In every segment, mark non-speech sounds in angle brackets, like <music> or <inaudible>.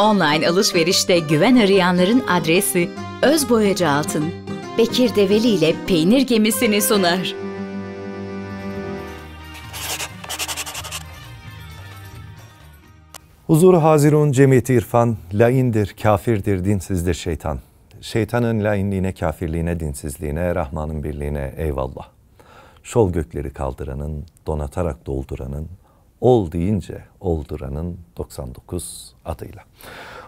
Online alışverişte güven arayanların adresi Öz Boyacı Altın. Bekir Develi ile peynir gemisini sunar. Huzur hazirun cemiyeti İrfan laindir, kafirdir, dinsizdir şeytan. Şeytanın lainliğine, kafirliğine, dinsizliğine, Rahman'ın birliğine eyvallah. Şol gökleri kaldıranın, donatarak dolduranın, Ol deyince olduranın 99 adıyla.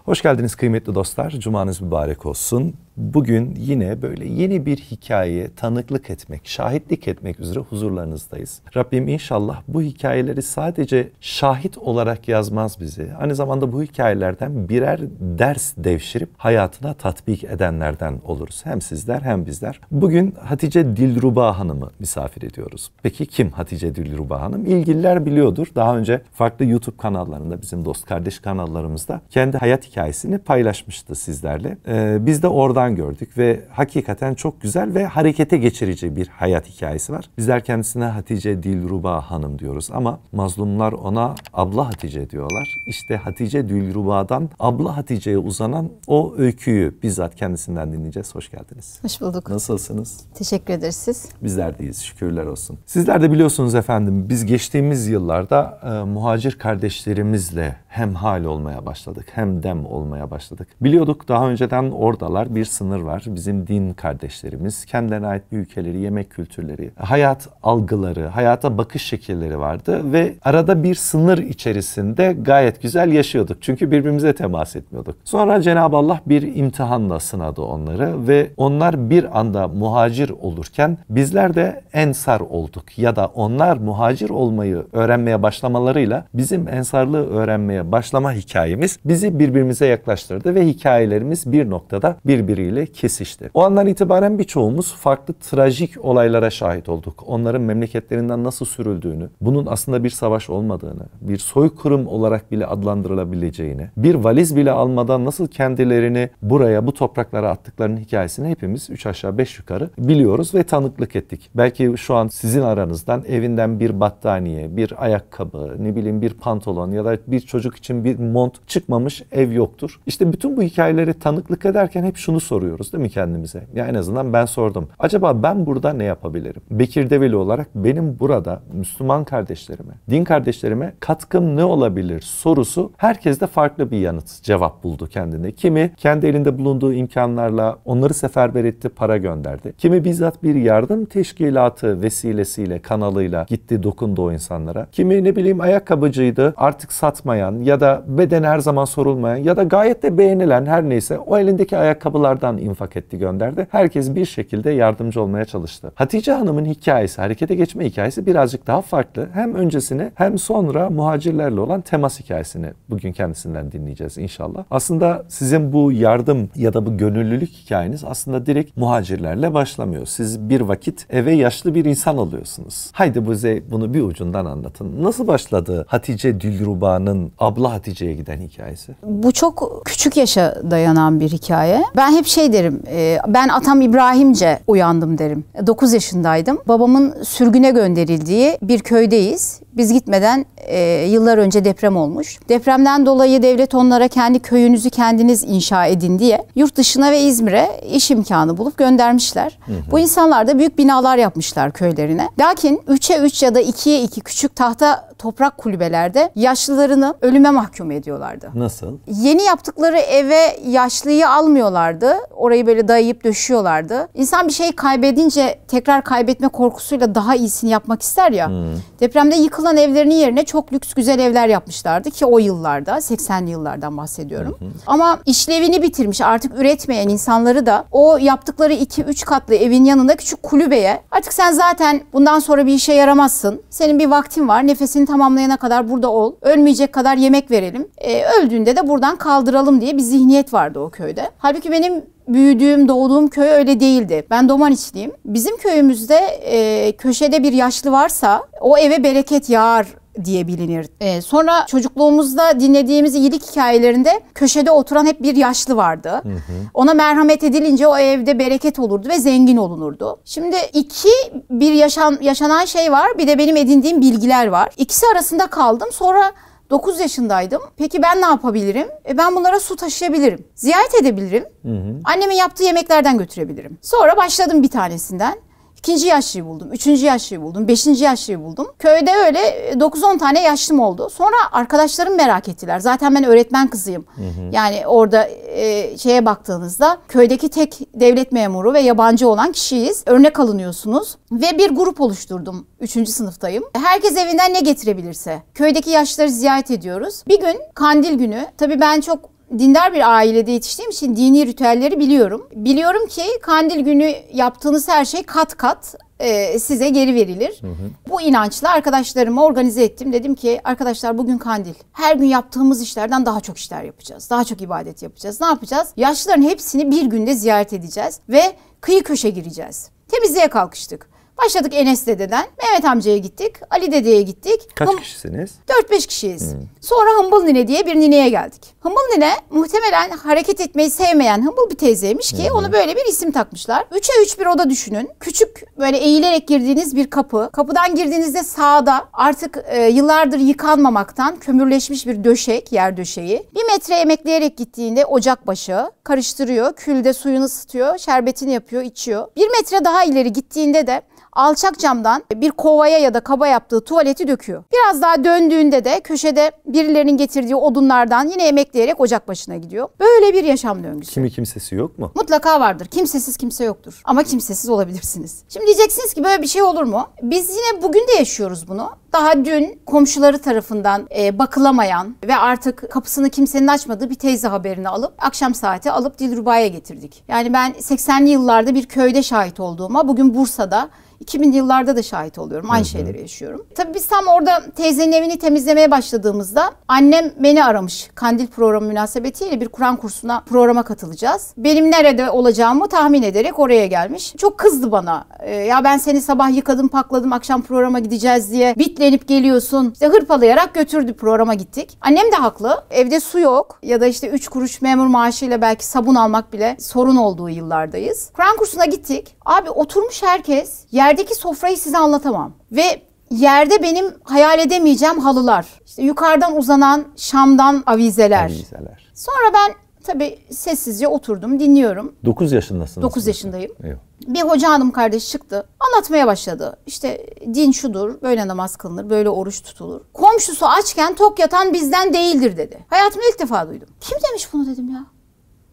Hoş geldiniz kıymetli dostlar. Cumanız mübarek olsun bugün yine böyle yeni bir hikayeye tanıklık etmek, şahitlik etmek üzere huzurlarınızdayız. Rabbim inşallah bu hikayeleri sadece şahit olarak yazmaz bizi. Aynı zamanda bu hikayelerden birer ders devşirip hayatına tatbik edenlerden oluruz. Hem sizler hem bizler. Bugün Hatice Dilruba Hanım'ı misafir ediyoruz. Peki kim Hatice Dilruba Hanım? İlgililer biliyordur. Daha önce farklı YouTube kanallarında bizim dost kardeş kanallarımızda kendi hayat hikayesini paylaşmıştı sizlerle. Ee, biz de oradan uzaktan gördük ve hakikaten çok güzel ve harekete geçirici bir hayat hikayesi var. Bizler kendisine Hatice Dilruba Hanım diyoruz ama mazlumlar ona abla Hatice diyorlar. İşte Hatice Dilruba'dan abla Hatice'ye uzanan o öyküyü bizzat kendisinden dinleyeceğiz. Hoş geldiniz. Hoş bulduk. Nasılsınız? Teşekkür ederiz siz. Bizler deyiz şükürler olsun. Sizler de biliyorsunuz efendim biz geçtiğimiz yıllarda e, muhacir kardeşlerimizle hem hal olmaya başladık hem dem olmaya başladık. Biliyorduk daha önceden oradalar bir sınır var. Bizim din kardeşlerimiz, kendilerine ait ülkeleri, yemek kültürleri, hayat algıları, hayata bakış şekilleri vardı ve arada bir sınır içerisinde gayet güzel yaşıyorduk. Çünkü birbirimize temas etmiyorduk. Sonra Cenab-ı Allah bir imtihanla sınadı onları ve onlar bir anda muhacir olurken bizler de ensar olduk ya da onlar muhacir olmayı öğrenmeye başlamalarıyla bizim ensarlığı öğrenmeye başlama hikayemiz bizi birbirimize yaklaştırdı ve hikayelerimiz bir noktada birbiri birbiriyle kesişti. O andan itibaren birçoğumuz farklı trajik olaylara şahit olduk. Onların memleketlerinden nasıl sürüldüğünü, bunun aslında bir savaş olmadığını, bir soykırım olarak bile adlandırılabileceğini, bir valiz bile almadan nasıl kendilerini buraya, bu topraklara attıklarının hikayesini hepimiz 3 aşağı 5 yukarı biliyoruz ve tanıklık ettik. Belki şu an sizin aranızdan evinden bir battaniye, bir ayakkabı, ne bileyim bir pantolon ya da bir çocuk için bir mont çıkmamış ev yoktur. İşte bütün bu hikayeleri tanıklık ederken hep şunu soruyoruz değil mi kendimize? Ya en azından ben sordum. Acaba ben burada ne yapabilirim? Bekir Develi olarak benim burada Müslüman kardeşlerime, din kardeşlerime katkım ne olabilir sorusu herkeste farklı bir yanıt, cevap buldu kendine. Kimi kendi elinde bulunduğu imkanlarla onları seferber etti, para gönderdi. Kimi bizzat bir yardım teşkilatı vesilesiyle, kanalıyla gitti, dokundu o insanlara. Kimi ne bileyim ayakkabıcıydı, artık satmayan ya da beden her zaman sorulmayan ya da gayet de beğenilen her neyse o elindeki ayakkabılar oradan infak etti gönderdi. Herkes bir şekilde yardımcı olmaya çalıştı. Hatice Hanım'ın hikayesi, harekete geçme hikayesi birazcık daha farklı. Hem öncesini hem sonra muhacirlerle olan temas hikayesini bugün kendisinden dinleyeceğiz inşallah. Aslında sizin bu yardım ya da bu gönüllülük hikayeniz aslında direkt muhacirlerle başlamıyor. Siz bir vakit eve yaşlı bir insan alıyorsunuz. Haydi bize bunu bir ucundan anlatın. Nasıl başladı Hatice Dilruba'nın abla Hatice'ye giden hikayesi? Bu çok küçük yaşa dayanan bir hikaye. Ben hep şey derim, e, ben atam İbrahimce uyandım derim. 9 yaşındaydım. Babamın sürgüne gönderildiği bir köydeyiz. Biz gitmeden e, yıllar önce deprem olmuş. Depremden dolayı devlet onlara kendi köyünüzü kendiniz inşa edin diye yurt dışına ve İzmir'e iş imkanı bulup göndermişler. Hı hı. Bu insanlar da büyük binalar yapmışlar köylerine. Lakin 3'e 3 ya da 2'ye 2 küçük tahta toprak kulübelerde yaşlılarını ölüme mahkum ediyorlardı. Nasıl? Yeni yaptıkları eve yaşlıyı almıyorlardı. Orayı böyle dayayıp döşüyorlardı. İnsan bir şey kaybedince tekrar kaybetme korkusuyla daha iyisini yapmak ister ya. Hmm. Depremde yıkılan evlerinin yerine çok lüks güzel evler yapmışlardı ki o yıllarda 80'li yıllardan bahsediyorum. Hı hı. Ama işlevini bitirmiş artık üretmeyen insanları da o yaptıkları 2-3 katlı evin yanında küçük kulübeye artık sen zaten bundan sonra bir işe yaramazsın. Senin bir vaktin var nefesini tamamlayana kadar burada ol. Ölmeyecek kadar yemek verelim. E, öldüğünde de buradan kaldıralım diye bir zihniyet vardı o köyde. Halbuki benim büyüdüğüm, doğduğum köy öyle değildi. Ben Domaniçliyim. Bizim köyümüzde e, köşede bir yaşlı varsa o eve bereket yağar diye bilinir. Ee, sonra çocukluğumuzda dinlediğimiz iyilik hikayelerinde köşede oturan hep bir yaşlı vardı. Hı hı. Ona merhamet edilince o evde bereket olurdu ve zengin olunurdu. Şimdi iki bir yaşan, yaşanan şey var bir de benim edindiğim bilgiler var. İkisi arasında kaldım sonra 9 yaşındaydım. Peki ben ne yapabilirim? E ben bunlara su taşıyabilirim. Ziyaret edebilirim. Hı hı. Annemin yaptığı yemeklerden götürebilirim. Sonra başladım bir tanesinden. İkinci yaşlıyı buldum, üçüncü yaşlıyı buldum, beşinci yaşlıyı buldum. Köyde öyle 9-10 e, tane yaşlım oldu. Sonra arkadaşlarım merak ettiler. Zaten ben öğretmen kızıyım. Hı hı. Yani orada e, şeye baktığınızda köydeki tek devlet memuru ve yabancı olan kişiyiz. Örnek alınıyorsunuz ve bir grup oluşturdum. Üçüncü sınıftayım. Herkes evinden ne getirebilirse. Köydeki yaşlıları ziyaret ediyoruz. Bir gün kandil günü. Tabii ben çok dindar bir ailede yetiştiğim için dini ritüelleri biliyorum. Biliyorum ki kandil günü yaptığınız her şey kat kat e, size geri verilir. Hı hı. Bu inançla arkadaşlarımı organize ettim. Dedim ki arkadaşlar bugün kandil. Her gün yaptığımız işlerden daha çok işler yapacağız. Daha çok ibadet yapacağız. Ne yapacağız? Yaşlıların hepsini bir günde ziyaret edeceğiz ve kıyı köşe gireceğiz. Temizliğe kalkıştık. Başladık Enes dededen. Mehmet amcaya gittik. Ali dedeye gittik. Kaç Hım... kişisiniz? 4-5 kişiyiz. Hmm. Sonra Hımbıl Nine diye bir nineye geldik. Hımbıl Nine muhtemelen hareket etmeyi sevmeyen hımbıl bir teyzeymiş ki hmm. ona böyle bir isim takmışlar. 3'e 3 bir oda düşünün. Küçük böyle eğilerek girdiğiniz bir kapı. Kapıdan girdiğinizde sağda artık e, yıllardır yıkanmamaktan kömürleşmiş bir döşek, yer döşeği. Bir metre emekleyerek gittiğinde ocak başı karıştırıyor. Külde suyunu ısıtıyor. Şerbetini yapıyor, içiyor. Bir metre daha ileri gittiğinde de alçak camdan bir kovaya ya da kaba yaptığı tuvaleti döküyor. Biraz daha döndüğünde de köşede birilerinin getirdiği odunlardan yine emekleyerek ocak başına gidiyor. Böyle bir yaşam döngüsü. Kimi kimsesi yok mu? Mutlaka vardır. Kimsesiz kimse yoktur. Ama kimsesiz olabilirsiniz. Şimdi diyeceksiniz ki böyle bir şey olur mu? Biz yine bugün de yaşıyoruz bunu. Daha dün komşuları tarafından e, bakılamayan ve artık kapısını kimsenin açmadığı bir teyze haberini alıp akşam saati alıp Dilruba'ya getirdik. Yani ben 80'li yıllarda bir köyde şahit olduğuma bugün Bursa'da 2000 yıllarda da şahit oluyorum. Aynı Hı-hı. şeyleri yaşıyorum. Tabii biz tam orada teyzenin evini temizlemeye başladığımızda annem beni aramış. Kandil programı münasebetiyle bir Kur'an kursuna programa katılacağız. Benim nerede olacağımı tahmin ederek oraya gelmiş. Çok kızdı bana. E, ya ben seni sabah yıkadım pakladım akşam programa gideceğiz diye bitlenip geliyorsun. İşte hırpalayarak götürdü programa gittik. Annem de haklı. Evde su yok ya da işte 3 kuruş memur maaşıyla belki sabun almak bile sorun olduğu yıllardayız. Kur'an kursuna gittik. Abi oturmuş herkes yer yerdeki sofrayı size anlatamam. Ve yerde benim hayal edemeyeceğim halılar. İşte yukarıdan uzanan şamdan avizeler. Avizeler. Sonra ben tabii sessizce oturdum, dinliyorum. 9 yaşındasınız. 9 yaşındayım. Yok. Bir hoca hanım kardeş çıktı. Anlatmaya başladı. İşte din şudur, böyle namaz kılınır, böyle oruç tutulur. Komşusu açken tok yatan bizden değildir dedi. Hayatımda ilk defa duydum. Kim demiş bunu dedim ya.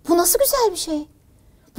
Bu nasıl güzel bir şey.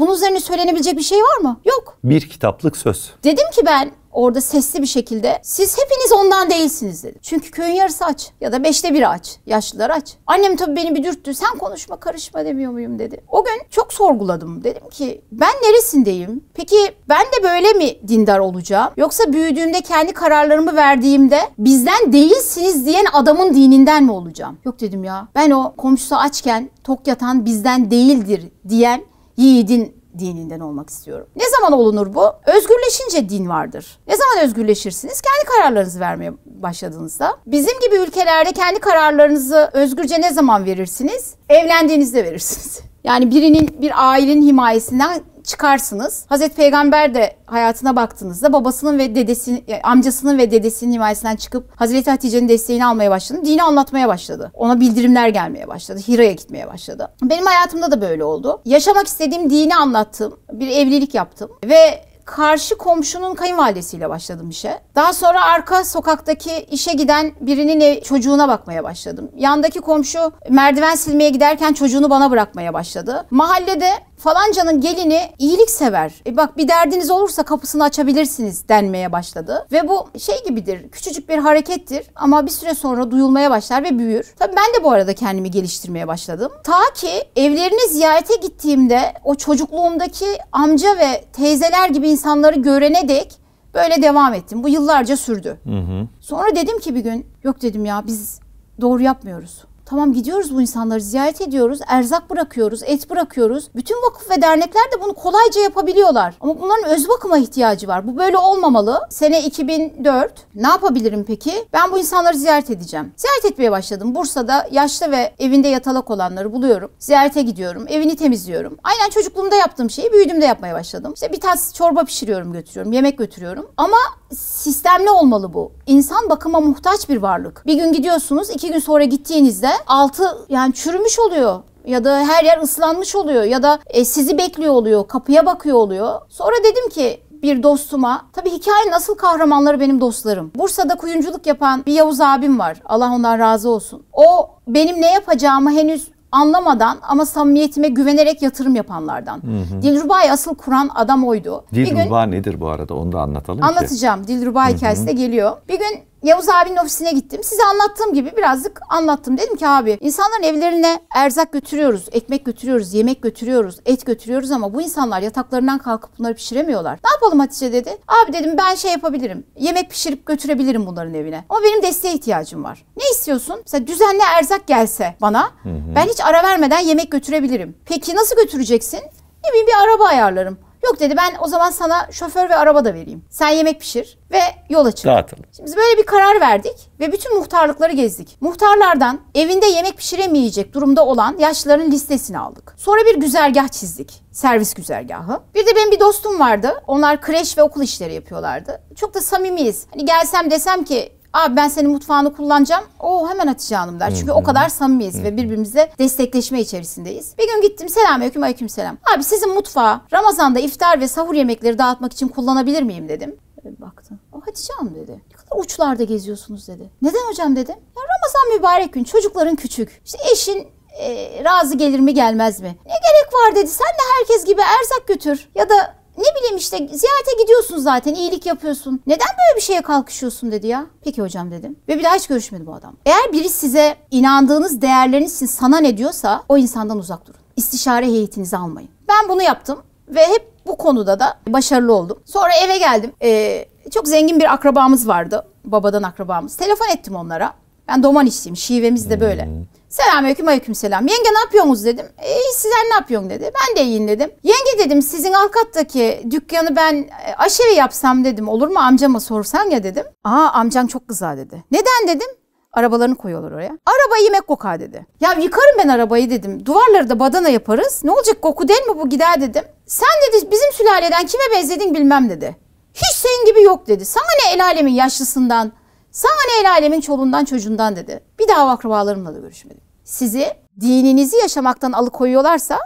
Bunun üzerine söylenebilecek bir şey var mı? Yok. Bir kitaplık söz. Dedim ki ben orada sesli bir şekilde siz hepiniz ondan değilsiniz dedim. Çünkü köyün yarısı aç ya da beşte biri aç. Yaşlılar aç. Annem tabii beni bir dürttü. Sen konuşma karışma demiyor muyum dedi. O gün çok sorguladım. Dedim ki ben neresindeyim? Peki ben de böyle mi dindar olacağım? Yoksa büyüdüğümde kendi kararlarımı verdiğimde bizden değilsiniz diyen adamın dininden mi olacağım? Yok dedim ya. Ben o komşusu açken tok yatan bizden değildir diyen yiğidin dininden olmak istiyorum. Ne zaman olunur bu? Özgürleşince din vardır. Ne zaman özgürleşirsiniz? Kendi kararlarınızı vermeye başladığınızda. Bizim gibi ülkelerde kendi kararlarınızı özgürce ne zaman verirsiniz? Evlendiğinizde verirsiniz. Yani birinin bir ailenin himayesinden çıkarsınız. Hazreti Peygamber de hayatına baktığınızda babasının ve dedesinin, e, amcasının ve dedesinin himayesinden çıkıp Hazreti Hatice'nin desteğini almaya başladı. Dini anlatmaya başladı. Ona bildirimler gelmeye başladı. Hira'ya gitmeye başladı. Benim hayatımda da böyle oldu. Yaşamak istediğim dini anlattım. Bir evlilik yaptım ve karşı komşunun kayınvalidesiyle başladım işe. Daha sonra arka sokaktaki işe giden birinin çocuğuna bakmaya başladım. Yandaki komşu merdiven silmeye giderken çocuğunu bana bırakmaya başladı. Mahallede falancanın gelini iyilik sever. E bak bir derdiniz olursa kapısını açabilirsiniz denmeye başladı. Ve bu şey gibidir. Küçücük bir harekettir ama bir süre sonra duyulmaya başlar ve büyür. Tabii ben de bu arada kendimi geliştirmeye başladım. Ta ki evlerini ziyarete gittiğimde o çocukluğumdaki amca ve teyzeler gibi insanları görene dek böyle devam ettim. Bu yıllarca sürdü. Hı hı. Sonra dedim ki bir gün yok dedim ya biz doğru yapmıyoruz. Tamam gidiyoruz bu insanları ziyaret ediyoruz, erzak bırakıyoruz, et bırakıyoruz. Bütün vakıf ve dernekler de bunu kolayca yapabiliyorlar. Ama bunların öz bakıma ihtiyacı var. Bu böyle olmamalı. Sene 2004. Ne yapabilirim peki? Ben bu insanları ziyaret edeceğim. Ziyaret etmeye başladım. Bursa'da yaşlı ve evinde yatalak olanları buluyorum. Ziyarete gidiyorum. Evini temizliyorum. Aynen çocukluğumda yaptığım şeyi büyüdüğümde yapmaya başladım. İşte bir tas çorba pişiriyorum götürüyorum. Yemek götürüyorum. Ama sistemli olmalı bu. İnsan bakıma muhtaç bir varlık. Bir gün gidiyorsunuz, iki gün sonra gittiğinizde altı yani çürümüş oluyor ya da her yer ıslanmış oluyor ya da e, sizi bekliyor oluyor, kapıya bakıyor oluyor. Sonra dedim ki bir dostuma. Tabii hikaye nasıl kahramanları benim dostlarım. Bursa'da kuyumculuk yapan bir Yavuz abim var. Allah ondan razı olsun. O benim ne yapacağımı henüz anlamadan ama samimiyetime güvenerek yatırım yapanlardan. Hı Dilruba'yı asıl kuran adam oydu. Dilruba nedir bu arada onu da anlatalım. Anlatacağım. Dilruba hikayesi de geliyor. Bir gün Yavuz abinin ofisine gittim. Size anlattığım gibi birazcık anlattım. Dedim ki abi insanların evlerine erzak götürüyoruz, ekmek götürüyoruz, yemek götürüyoruz, et götürüyoruz ama bu insanlar yataklarından kalkıp bunları pişiremiyorlar. Ne yapalım Hatice dedi. Abi dedim ben şey yapabilirim. Yemek pişirip götürebilirim bunların evine. Ama benim desteğe ihtiyacım var. Ne istiyorsun? Mesela düzenli erzak gelse bana hı hı. ben hiç ara vermeden yemek götürebilirim. Peki nasıl götüreceksin? Ne bileyim bir araba ayarlarım. Yok dedi ben o zaman sana şoför ve araba da vereyim. Sen yemek pişir ve yola çık. Dağıtılın. Şimdi biz böyle bir karar verdik ve bütün muhtarlıkları gezdik. Muhtarlardan evinde yemek pişiremeyecek durumda olan yaşlıların listesini aldık. Sonra bir güzergah çizdik. Servis güzergahı. Bir de benim bir dostum vardı. Onlar kreş ve okul işleri yapıyorlardı. Çok da samimiyiz. Hani gelsem desem ki Abi ben senin mutfağını kullanacağım. O hemen Hatice Hanım der. Çünkü o kadar samimiyiz ve birbirimize destekleşme içerisindeyiz. Bir gün gittim selamünaleyküm aleyküm aleyküm selam. Abi sizin mutfağı Ramazan'da iftar ve sahur yemekleri dağıtmak için kullanabilir miyim dedim. E, baktım. O Hatice Hanım dedi. Ne kadar uçlarda geziyorsunuz dedi. Neden hocam dedim. Ya Ramazan mübarek gün çocukların küçük. İşte eşin e, razı gelir mi gelmez mi? Ne gerek var dedi. Sen de herkes gibi erzak götür ya da ne bileyim işte ziyarete gidiyorsun zaten iyilik yapıyorsun. Neden böyle bir şeye kalkışıyorsun dedi ya. Peki hocam dedim. Ve bir daha hiç görüşmedi bu adam. Eğer biri size inandığınız değerleriniz için sana ne diyorsa o insandan uzak durun. İstişare heyetinizi almayın. Ben bunu yaptım ve hep bu konuda da başarılı oldum. Sonra eve geldim. Ee, çok zengin bir akrabamız vardı. Babadan akrabamız. Telefon ettim onlara. Ben doman işçiyim. Şivemiz de böyle. Hmm. Selamünaleyküm aleyküm selam. Yenge ne yapıyorsunuz dedim. E, sizler ne yapıyorsun dedi. Ben de iyiyim dedim. Yenge dedim sizin Alkat'taki dükkanı ben e, aşere yapsam dedim. Olur mu amcama sorsan ya dedim. Aa amcan çok kızar dedi. Neden dedim. Arabalarını koyuyorlar oraya. Araba yemek kokar dedi. Ya yıkarım ben arabayı dedim. Duvarları da badana yaparız. Ne olacak koku değil mi bu gider dedim. Sen dedi bizim sülaleden kime benzedin bilmem dedi. Hiç senin gibi yok dedi. Sana ne el alemin yaşlısından, sana el alemin çoluğundan çocuğundan dedi. Bir daha akrabalarımla da görüşmedim. Sizi dininizi yaşamaktan alıkoyuyorlarsa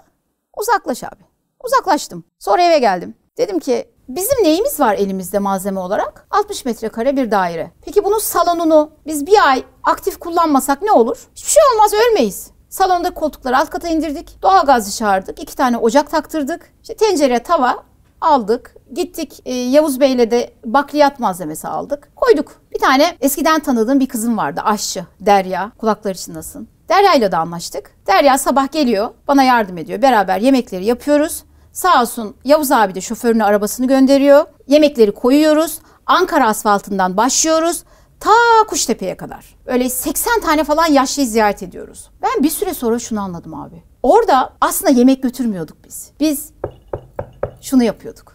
uzaklaş abi. Uzaklaştım. Sonra eve geldim. Dedim ki bizim neyimiz var elimizde malzeme olarak? 60 metrekare bir daire. Peki bunun salonunu biz bir ay aktif kullanmasak ne olur? Hiçbir şey olmaz ölmeyiz. Salonda koltukları alt kata indirdik. Doğalgazı çağırdık. iki tane ocak taktırdık. İşte tencere, tava aldık. Gittik e, Yavuz Bey'le de bakliyat malzemesi aldık. Koyduk. Bir tane eskiden tanıdığım bir kızım vardı aşçı Derya. Kulaklar için nasıl? Derya ile de anlaştık. Derya sabah geliyor bana yardım ediyor. Beraber yemekleri yapıyoruz. Sağ olsun Yavuz abi de şoförünü arabasını gönderiyor. Yemekleri koyuyoruz. Ankara asfaltından başlıyoruz. Ta Kuştepe'ye kadar. Öyle 80 tane falan yaşlıyı ziyaret ediyoruz. Ben bir süre sonra şunu anladım abi. Orada aslında yemek götürmüyorduk biz. Biz şunu yapıyorduk.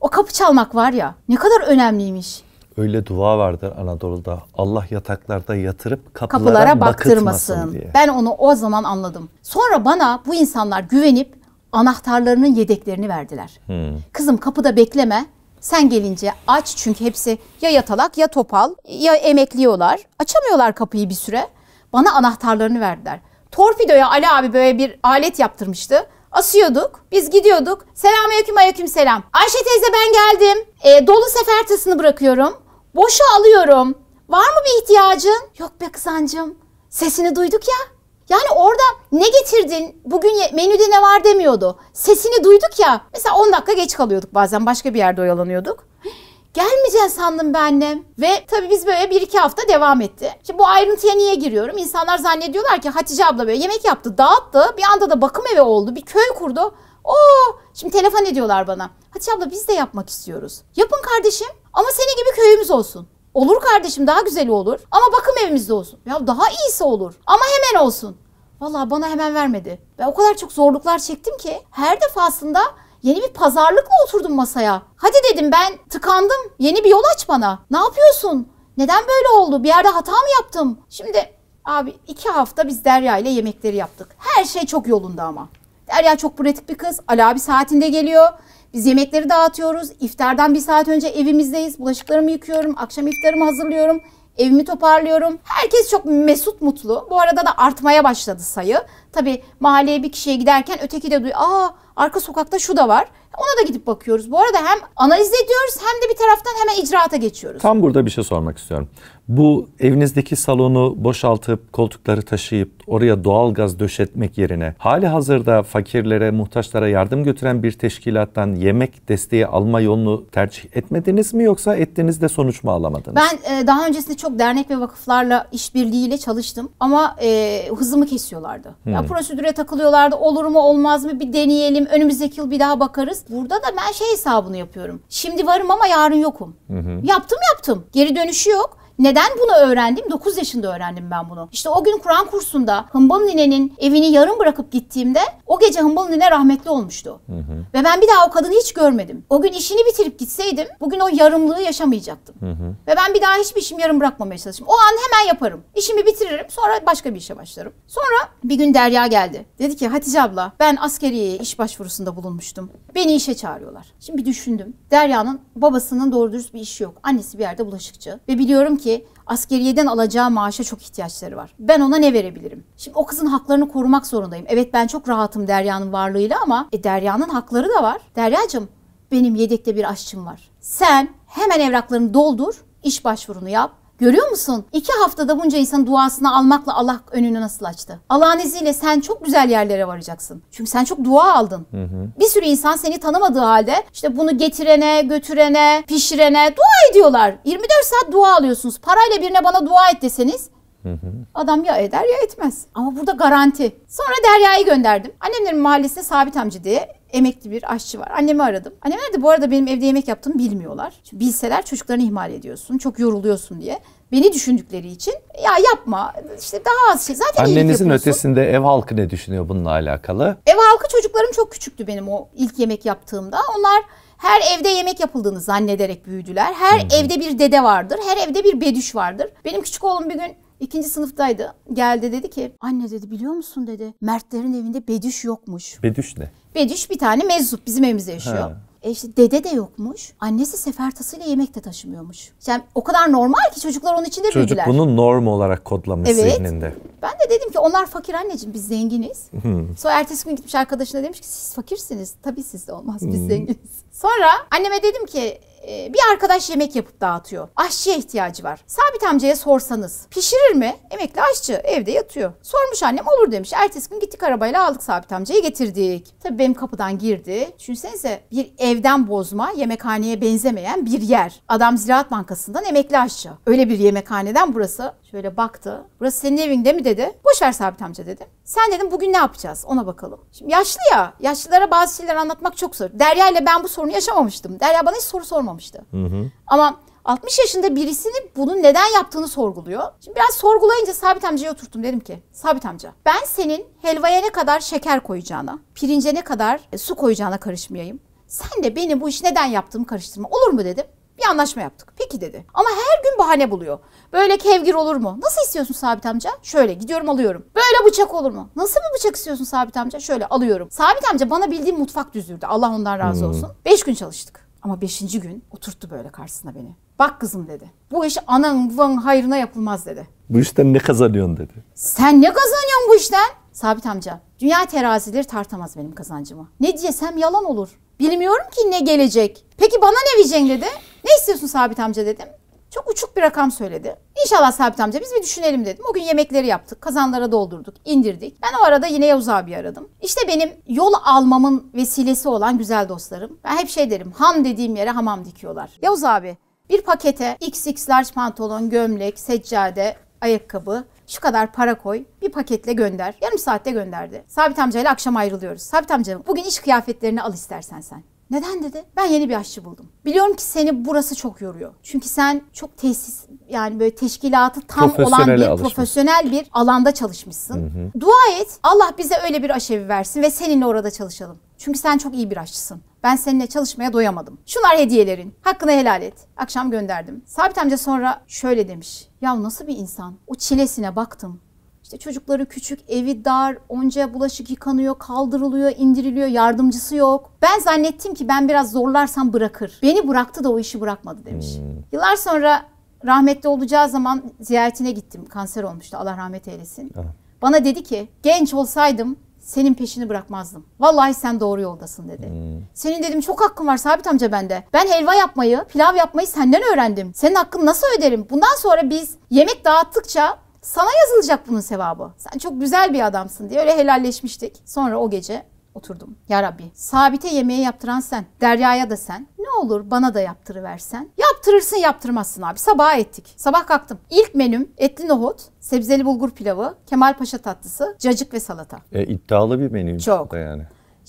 O kapı çalmak var ya ne kadar önemliymiş. Öyle dua vardır Anadolu'da. Allah yataklarda yatırıp kapılara, kapılara baktırmasın diye. Ben onu o zaman anladım. Sonra bana bu insanlar güvenip anahtarlarının yedeklerini verdiler. Hmm. Kızım kapıda bekleme. Sen gelince aç çünkü hepsi ya yatalak ya topal ya emekliyorlar. Açamıyorlar kapıyı bir süre. Bana anahtarlarını verdiler. Torpidoya Ali abi böyle bir alet yaptırmıştı asıyorduk. Biz gidiyorduk. Selamünaleyküm aleyküm selam. Ayşe teyze ben geldim. E, dolu sefertasını bırakıyorum. Boşa alıyorum. Var mı bir ihtiyacın? Yok be kızancım. Sesini duyduk ya. Yani orada ne getirdin, bugün menüde ne var demiyordu. Sesini duyduk ya. Mesela 10 dakika geç kalıyorduk bazen başka bir yerde oyalanıyorduk. Gelmeyeceğiz sandım ben annem. Ve tabii biz böyle bir iki hafta devam etti. Şimdi bu ayrıntıya niye giriyorum? İnsanlar zannediyorlar ki Hatice abla böyle yemek yaptı, dağıttı. Bir anda da bakım evi oldu, bir köy kurdu. Oo, şimdi telefon ediyorlar bana. Hatice abla biz de yapmak istiyoruz. Yapın kardeşim ama senin gibi köyümüz olsun. Olur kardeşim daha güzeli olur ama bakım evimizde olsun. Ya daha iyisi olur ama hemen olsun. Vallahi bana hemen vermedi. Ben o kadar çok zorluklar çektim ki her defasında Yeni bir pazarlıkla oturdum masaya. Hadi dedim ben tıkandım. Yeni bir yol aç bana. Ne yapıyorsun? Neden böyle oldu? Bir yerde hata mı yaptım? Şimdi abi iki hafta biz Derya ile yemekleri yaptık. Her şey çok yolunda ama. Derya çok pratik bir kız. Ali abi saatinde geliyor. Biz yemekleri dağıtıyoruz. İftardan bir saat önce evimizdeyiz. Bulaşıklarımı yıkıyorum. Akşam iftarımı hazırlıyorum. Evimi toparlıyorum. Herkes çok mesut mutlu. Bu arada da artmaya başladı sayı. Tabi mahalleye bir kişiye giderken öteki de duyuyor. Aa arka sokakta şu da var. Ona da gidip bakıyoruz. Bu arada hem analiz ediyoruz hem de bir taraftan hemen icraata geçiyoruz. Tam burada bir şey sormak istiyorum. Bu evinizdeki salonu boşaltıp koltukları taşıyıp oraya doğal gaz döşetmek yerine hali hazırda fakirlere, muhtaçlara yardım götüren bir teşkilattan yemek desteği alma yolunu tercih etmediniz mi yoksa ettiniz de sonuç mu alamadınız? Ben e, daha öncesinde çok dernek ve vakıflarla işbirliğiyle çalıştım ama e, hızımı kesiyorlardı. Hmm. Hmm. Prosedüre takılıyorlardı. Olur mu olmaz mı bir deneyelim. Önümüzdeki yıl bir daha bakarız. Burada da ben şey hesabını yapıyorum. Şimdi varım ama yarın yokum. Hı Yaptım yaptım. Geri dönüşü yok. Neden bunu öğrendim? 9 yaşında öğrendim ben bunu. İşte o gün Kur'an kursunda Hımbalı Nine'nin evini yarım bırakıp gittiğimde o gece Hımbalı Nine rahmetli olmuştu. Hı hı. Ve ben bir daha o kadını hiç görmedim. O gün işini bitirip gitseydim bugün o yarımlığı yaşamayacaktım. Hı hı. Ve ben bir daha hiçbir işimi yarım bırakmamaya çalıştım. O an hemen yaparım. İşimi bitiririm sonra başka bir işe başlarım. Sonra bir gün Derya geldi. Dedi ki Hatice abla ben askeriye iş başvurusunda bulunmuştum. Beni işe çağırıyorlar. Şimdi bir düşündüm. Derya'nın babasının doğru dürüst bir işi yok. Annesi bir yerde bulaşıkçı. Ve biliyorum ki ki askeriyeden alacağı maaşa çok ihtiyaçları var. Ben ona ne verebilirim? Şimdi o kızın haklarını korumak zorundayım. Evet ben çok rahatım Derya'nın varlığıyla ama e, Derya'nın hakları da var. Derya'cığım benim yedekte bir aşçım var. Sen hemen evraklarını doldur, iş başvurunu yap. Görüyor musun? İki haftada bunca insanın duasını almakla Allah önünü nasıl açtı? Allah'ın izniyle sen çok güzel yerlere varacaksın. Çünkü sen çok dua aldın. Hı hı. Bir sürü insan seni tanımadığı halde işte bunu getirene, götürene, pişirene dua ediyorlar. 24 saat dua alıyorsunuz. Parayla birine bana dua et deseniz Hı hı. Adam ya eder ya etmez. Ama burada garanti. Sonra Derya'yı gönderdim. Annemlerin mahallesinde Sabit amca diye emekli bir aşçı var. Annemi aradım. Annem nerede? Bu arada benim evde yemek yaptığımı bilmiyorlar. Şimdi bilseler çocuklarını ihmal ediyorsun. Çok yoruluyorsun diye. Beni düşündükleri için ya yapma işte daha az şey. Zaten Annenizin ötesinde ev halkı ne düşünüyor bununla alakalı? Ev halkı çocuklarım çok küçüktü benim o ilk yemek yaptığımda. Onlar her evde yemek yapıldığını zannederek büyüdüler. Her Hı-hı. evde bir dede vardır. Her evde bir bedüş vardır. Benim küçük oğlum bir gün İkinci sınıftaydı. Geldi dedi ki anne dedi biliyor musun dedi Mertlerin evinde Bedüş yokmuş. Bedüş ne? Bedüş bir tane meczup bizim evimizde yaşıyor. Ha. E işte dede de yokmuş. Annesi sefer tasıyla yemek de taşımıyormuş. Yani o kadar normal ki çocuklar onun içinde Çocuk büyüdüler. Çocuk bunu norm olarak kodlamış evet. zihninde. Ben de dedim ki onlar fakir anneciğim biz zenginiz. Hmm. Sonra ertesi gün gitmiş arkadaşına demiş ki siz fakirsiniz. Tabii siz de olmaz biz hmm. zenginiz. Sonra anneme dedim ki ee, bir arkadaş yemek yapıp dağıtıyor. Aşçıya ihtiyacı var. Sabit amcaya sorsanız pişirir mi? Emekli aşçı evde yatıyor. Sormuş annem olur demiş. Ertesi gün gittik arabayla aldık Sabit amcayı getirdik. Tabii benim kapıdan girdi. Düşünsenize bir evden bozma yemekhaneye benzemeyen bir yer. Adam Ziraat Bankası'ndan emekli aşçı. Öyle bir yemekhaneden burası. Şöyle baktı. Burası senin evinde mi dedi. Boş ver Sabit amca dedi. Sen dedim bugün ne yapacağız ona bakalım. Şimdi yaşlı ya. Yaşlılara bazı şeyler anlatmak çok zor. Derya ile ben bu sorunu bunu yaşamamıştım. Derya bana hiç soru sormamıştı. Hı hı. Ama 60 yaşında birisini bunun neden yaptığını sorguluyor. Şimdi biraz sorgulayınca Sabit amcaya oturttum dedim ki Sabit amca ben senin helvaya ne kadar şeker koyacağına, pirince ne kadar e, su koyacağına karışmayayım. Sen de beni bu iş neden yaptığımı karıştırma olur mu dedim. Bir anlaşma yaptık. Peki dedi. Ama her bahane buluyor. Böyle kevgir olur mu? Nasıl istiyorsun Sabit amca? Şöyle gidiyorum alıyorum. Böyle bıçak olur mu? Nasıl bir bıçak istiyorsun Sabit amca? Şöyle alıyorum. Sabit amca bana bildiğim mutfak düzürdü. Allah ondan razı hmm. olsun. Hmm. Beş gün çalıştık. Ama beşinci gün oturttu böyle karşısına beni. Bak kızım dedi. Bu iş anan van hayrına yapılmaz dedi. Bu işten ne kazanıyorsun dedi. Sen ne kazanıyorsun bu işten? Sabit amca. Dünya terazileri tartamaz benim kazancımı. Ne diyesem yalan olur. Bilmiyorum ki ne gelecek. Peki bana ne diyeceksin dedi. Ne istiyorsun Sabit amca dedim. Çok uçuk bir rakam söyledi. İnşallah Sabit amca biz bir düşünelim dedim. O gün yemekleri yaptık, kazanlara doldurduk, indirdik. Ben o arada yine Yavuz abi aradım. İşte benim yol almamın vesilesi olan güzel dostlarım. Ben hep şey derim, ham dediğim yere hamam dikiyorlar. Yavuz abi bir pakete XX large pantolon, gömlek, seccade, ayakkabı, şu kadar para koy, bir paketle gönder. Yarım saatte gönderdi. Sabit amcayla akşam ayrılıyoruz. Sabit amca bugün iş kıyafetlerini al istersen sen. Neden dedi? Ben yeni bir aşçı buldum. Biliyorum ki seni burası çok yoruyor. Çünkü sen çok tesis yani böyle teşkilatı tam olan bir alışmış. profesyonel bir alanda çalışmışsın. Hı hı. Dua et Allah bize öyle bir aşevi versin ve seninle orada çalışalım. Çünkü sen çok iyi bir aşçısın. Ben seninle çalışmaya doyamadım. Şunlar hediyelerin. Hakkını helal et. Akşam gönderdim. Sabit amca sonra şöyle demiş. Ya nasıl bir insan? O çilesine baktım. İşte çocukları küçük, evi dar, onca bulaşık yıkanıyor, kaldırılıyor, indiriliyor, yardımcısı yok. Ben zannettim ki ben biraz zorlarsam bırakır. Beni bıraktı da o işi bırakmadı demiş. Hmm. Yıllar sonra rahmetli olacağı zaman ziyaretine gittim. Kanser olmuştu Allah rahmet eylesin. Ah. Bana dedi ki genç olsaydım senin peşini bırakmazdım. Vallahi sen doğru yoldasın dedi. Hmm. Senin dedim çok hakkın var Sabit amca bende. Ben helva yapmayı, pilav yapmayı senden öğrendim. Senin hakkını nasıl öderim? Bundan sonra biz yemek dağıttıkça sana yazılacak bunun sevabı. Sen çok güzel bir adamsın diye öyle helalleşmiştik. Sonra o gece oturdum. Ya Rabbi sabite yemeği yaptıran sen. Derya'ya da sen. Ne olur bana da yaptırıversen. Yaptırırsın yaptırmazsın abi. Sabaha ettik. Sabah kalktım. İlk menüm etli nohut, sebzeli bulgur pilavı, Kemal Paşa tatlısı, cacık ve salata. E, iddialı bir menüymüş Çok. da yani.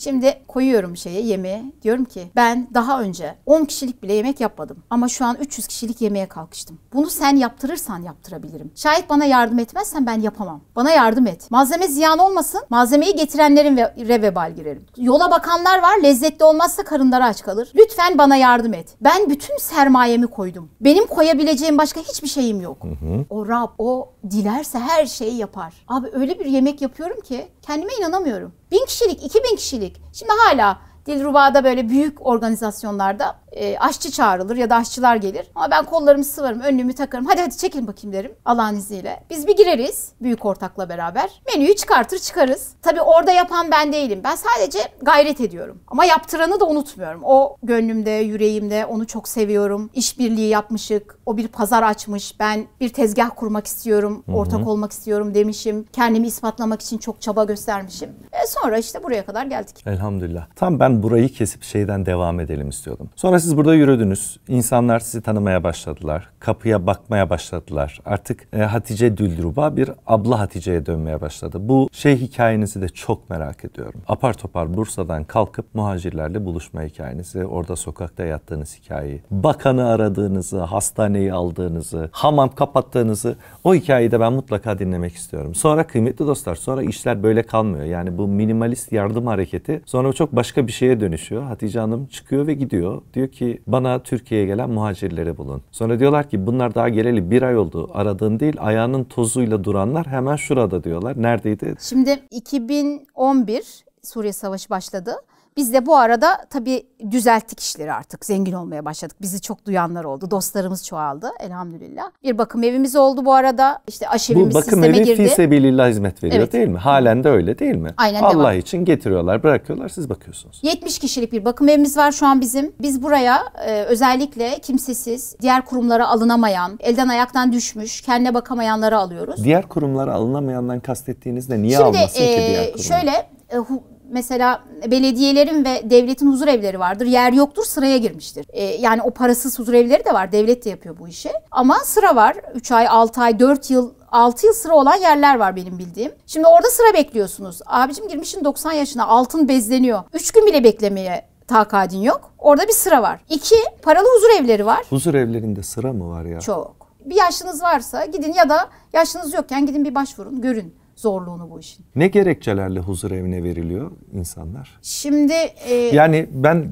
Şimdi koyuyorum şeye yemeğe. Diyorum ki ben daha önce 10 kişilik bile yemek yapmadım. Ama şu an 300 kişilik yemeğe kalkıştım. Bunu sen yaptırırsan yaptırabilirim. Şayet bana yardım etmezsen ben yapamam. Bana yardım et. Malzeme ziyan olmasın. Malzemeyi getirenlerin ve revebal girerim. Yola bakanlar var. Lezzetli olmazsa karınları aç kalır. Lütfen bana yardım et. Ben bütün sermayemi koydum. Benim koyabileceğim başka hiçbir şeyim yok. Hı hı. O Rab o dilerse her şeyi yapar. Abi öyle bir yemek yapıyorum ki kendime inanamıyorum. Bin kişilik, iki bin kişilik Şimdi hala Dilruba'da böyle büyük organizasyonlarda e, aşçı çağrılır ya da aşçılar gelir. Ama ben kollarımı sıvarım, önlüğümü takarım. Hadi hadi çekin bakayım derim Allah'ın izniyle. Biz bir gireriz büyük ortakla beraber. Menüyü çıkartır çıkarız. Tabii orada yapan ben değilim. Ben sadece gayret ediyorum. Ama yaptıranı da unutmuyorum. O gönlümde, yüreğimde onu çok seviyorum. İşbirliği yapmışık. O bir pazar açmış. Ben bir tezgah kurmak istiyorum. Hı-hı. Ortak olmak istiyorum demişim. Kendimi ispatlamak için çok çaba göstermişim. E sonra işte buraya kadar geldik. Elhamdülillah. Tam ben ben burayı kesip şeyden devam edelim istiyordum. Sonra siz burada yürüdünüz. İnsanlar sizi tanımaya başladılar. Kapıya bakmaya başladılar. Artık e, Hatice Düldruba bir abla Hatice'ye dönmeye başladı. Bu şey hikayenizi de çok merak ediyorum. Apar topar Bursa'dan kalkıp muhacirlerle buluşma hikayenizi, orada sokakta yattığınız hikayeyi, bakanı aradığınızı, hastaneyi aldığınızı, hamam kapattığınızı o hikayeyi de ben mutlaka dinlemek istiyorum. Sonra kıymetli dostlar sonra işler böyle kalmıyor. Yani bu minimalist yardım hareketi sonra çok başka bir şey şeye dönüşüyor. Hatice Hanım çıkıyor ve gidiyor. Diyor ki bana Türkiye'ye gelen muhacirleri bulun. Sonra diyorlar ki bunlar daha geleli bir ay oldu. Aradığın değil ayağının tozuyla duranlar hemen şurada diyorlar. Neredeydi? Şimdi 2011 Suriye Savaşı başladı. Biz de bu arada tabii düzelttik işleri artık. Zengin olmaya başladık. Bizi çok duyanlar oldu. Dostlarımız çoğaldı elhamdülillah. Bir bakım evimiz oldu bu arada. İşte sisteme girdi. bu bakım evi girdi. Fisebilillah hizmet veriyor evet. değil mi? Halen de öyle değil mi? Aynen Allah devam. için getiriyorlar, bırakıyorlar, siz bakıyorsunuz. 70 kişilik bir bakım evimiz var şu an bizim. Biz buraya e, özellikle kimsesiz, diğer kurumlara alınamayan, elden ayaktan düşmüş, kendine bakamayanları alıyoruz. Diğer kurumlara alınamayandan kastettiğinizde Niye Şimdi, almasın e, ki diğer kurumlar? Şöyle e, mesela belediyelerin ve devletin huzur evleri vardır. Yer yoktur sıraya girmiştir. E, yani o parasız huzur evleri de var. Devlet de yapıyor bu işi. Ama sıra var. 3 ay, 6 ay, 4 yıl 6 yıl sıra olan yerler var benim bildiğim. Şimdi orada sıra bekliyorsunuz. Abicim girmişin 90 yaşına altın bezleniyor. 3 gün bile beklemeye takadin yok. Orada bir sıra var. İki, paralı huzur evleri var. Huzur evlerinde sıra mı var ya? Çok. Bir yaşınız varsa gidin ya da yaşınız yokken gidin bir başvurun, görün zorluğunu bu işin. Ne gerekçelerle huzur evine veriliyor insanlar? Şimdi e... yani ben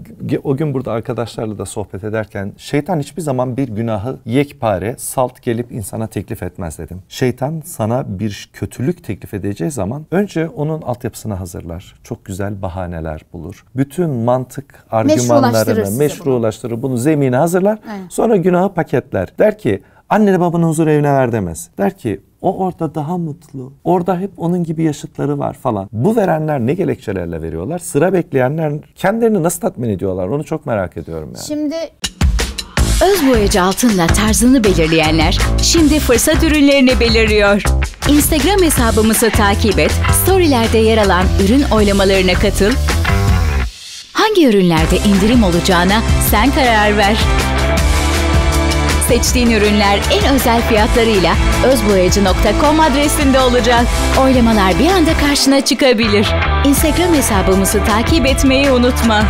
o gün burada arkadaşlarla da sohbet ederken şeytan hiçbir zaman bir günahı yekpare salt gelip insana teklif etmez dedim. Şeytan sana bir kötülük teklif edeceği zaman önce onun altyapısını hazırlar. Çok güzel bahaneler bulur. Bütün mantık argümanlarını meşrulaştırır. Bunu. bunu zemini hazırlar. Evet. Sonra günahı paketler. Der ki anne annene babanın huzur evine ver demez. Der ki o orada daha mutlu. Orada hep onun gibi yaşıtları var falan. Bu verenler ne gerekçelerle veriyorlar? Sıra bekleyenler kendilerini nasıl tatmin ediyorlar? Onu çok merak ediyorum yani. Şimdi Öz boyacı altınla tarzını belirleyenler şimdi fırsat ürünlerini belirliyor. Instagram hesabımızı takip et, storylerde yer alan ürün oylamalarına katıl. Hangi ürünlerde indirim olacağına sen karar ver seçtiğin ürünler en özel fiyatlarıyla özboyacı.com adresinde olacak. Oylamalar bir anda karşına çıkabilir. Instagram hesabımızı takip etmeyi unutma.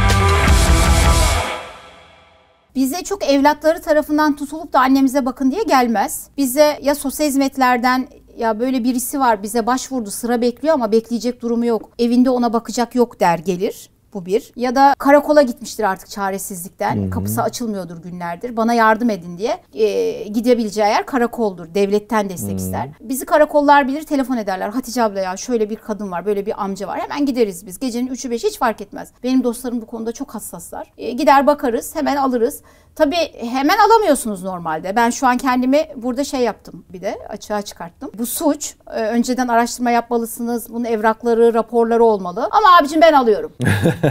Bize çok evlatları tarafından tutulup da annemize bakın diye gelmez. Bize ya sosyal hizmetlerden ya böyle birisi var bize başvurdu sıra bekliyor ama bekleyecek durumu yok. Evinde ona bakacak yok der gelir. Bu bir. Ya da karakola gitmiştir artık çaresizlikten. Hı-hı. Kapısı açılmıyordur günlerdir. Bana yardım edin diye e, gidebileceği yer karakoldur. Devletten destek ister. Bizi karakollar bilir telefon ederler. Hatice abla ya şöyle bir kadın var böyle bir amca var. Hemen gideriz biz. Gecenin 3'ü 5'i hiç fark etmez. Benim dostlarım bu konuda çok hassaslar. E, gider bakarız hemen alırız. Tabii hemen alamıyorsunuz normalde. Ben şu an kendimi burada şey yaptım bir de açığa çıkarttım. Bu suç e, önceden araştırma yapmalısınız. Bunun evrakları, raporları olmalı. Ama abicim ben alıyorum.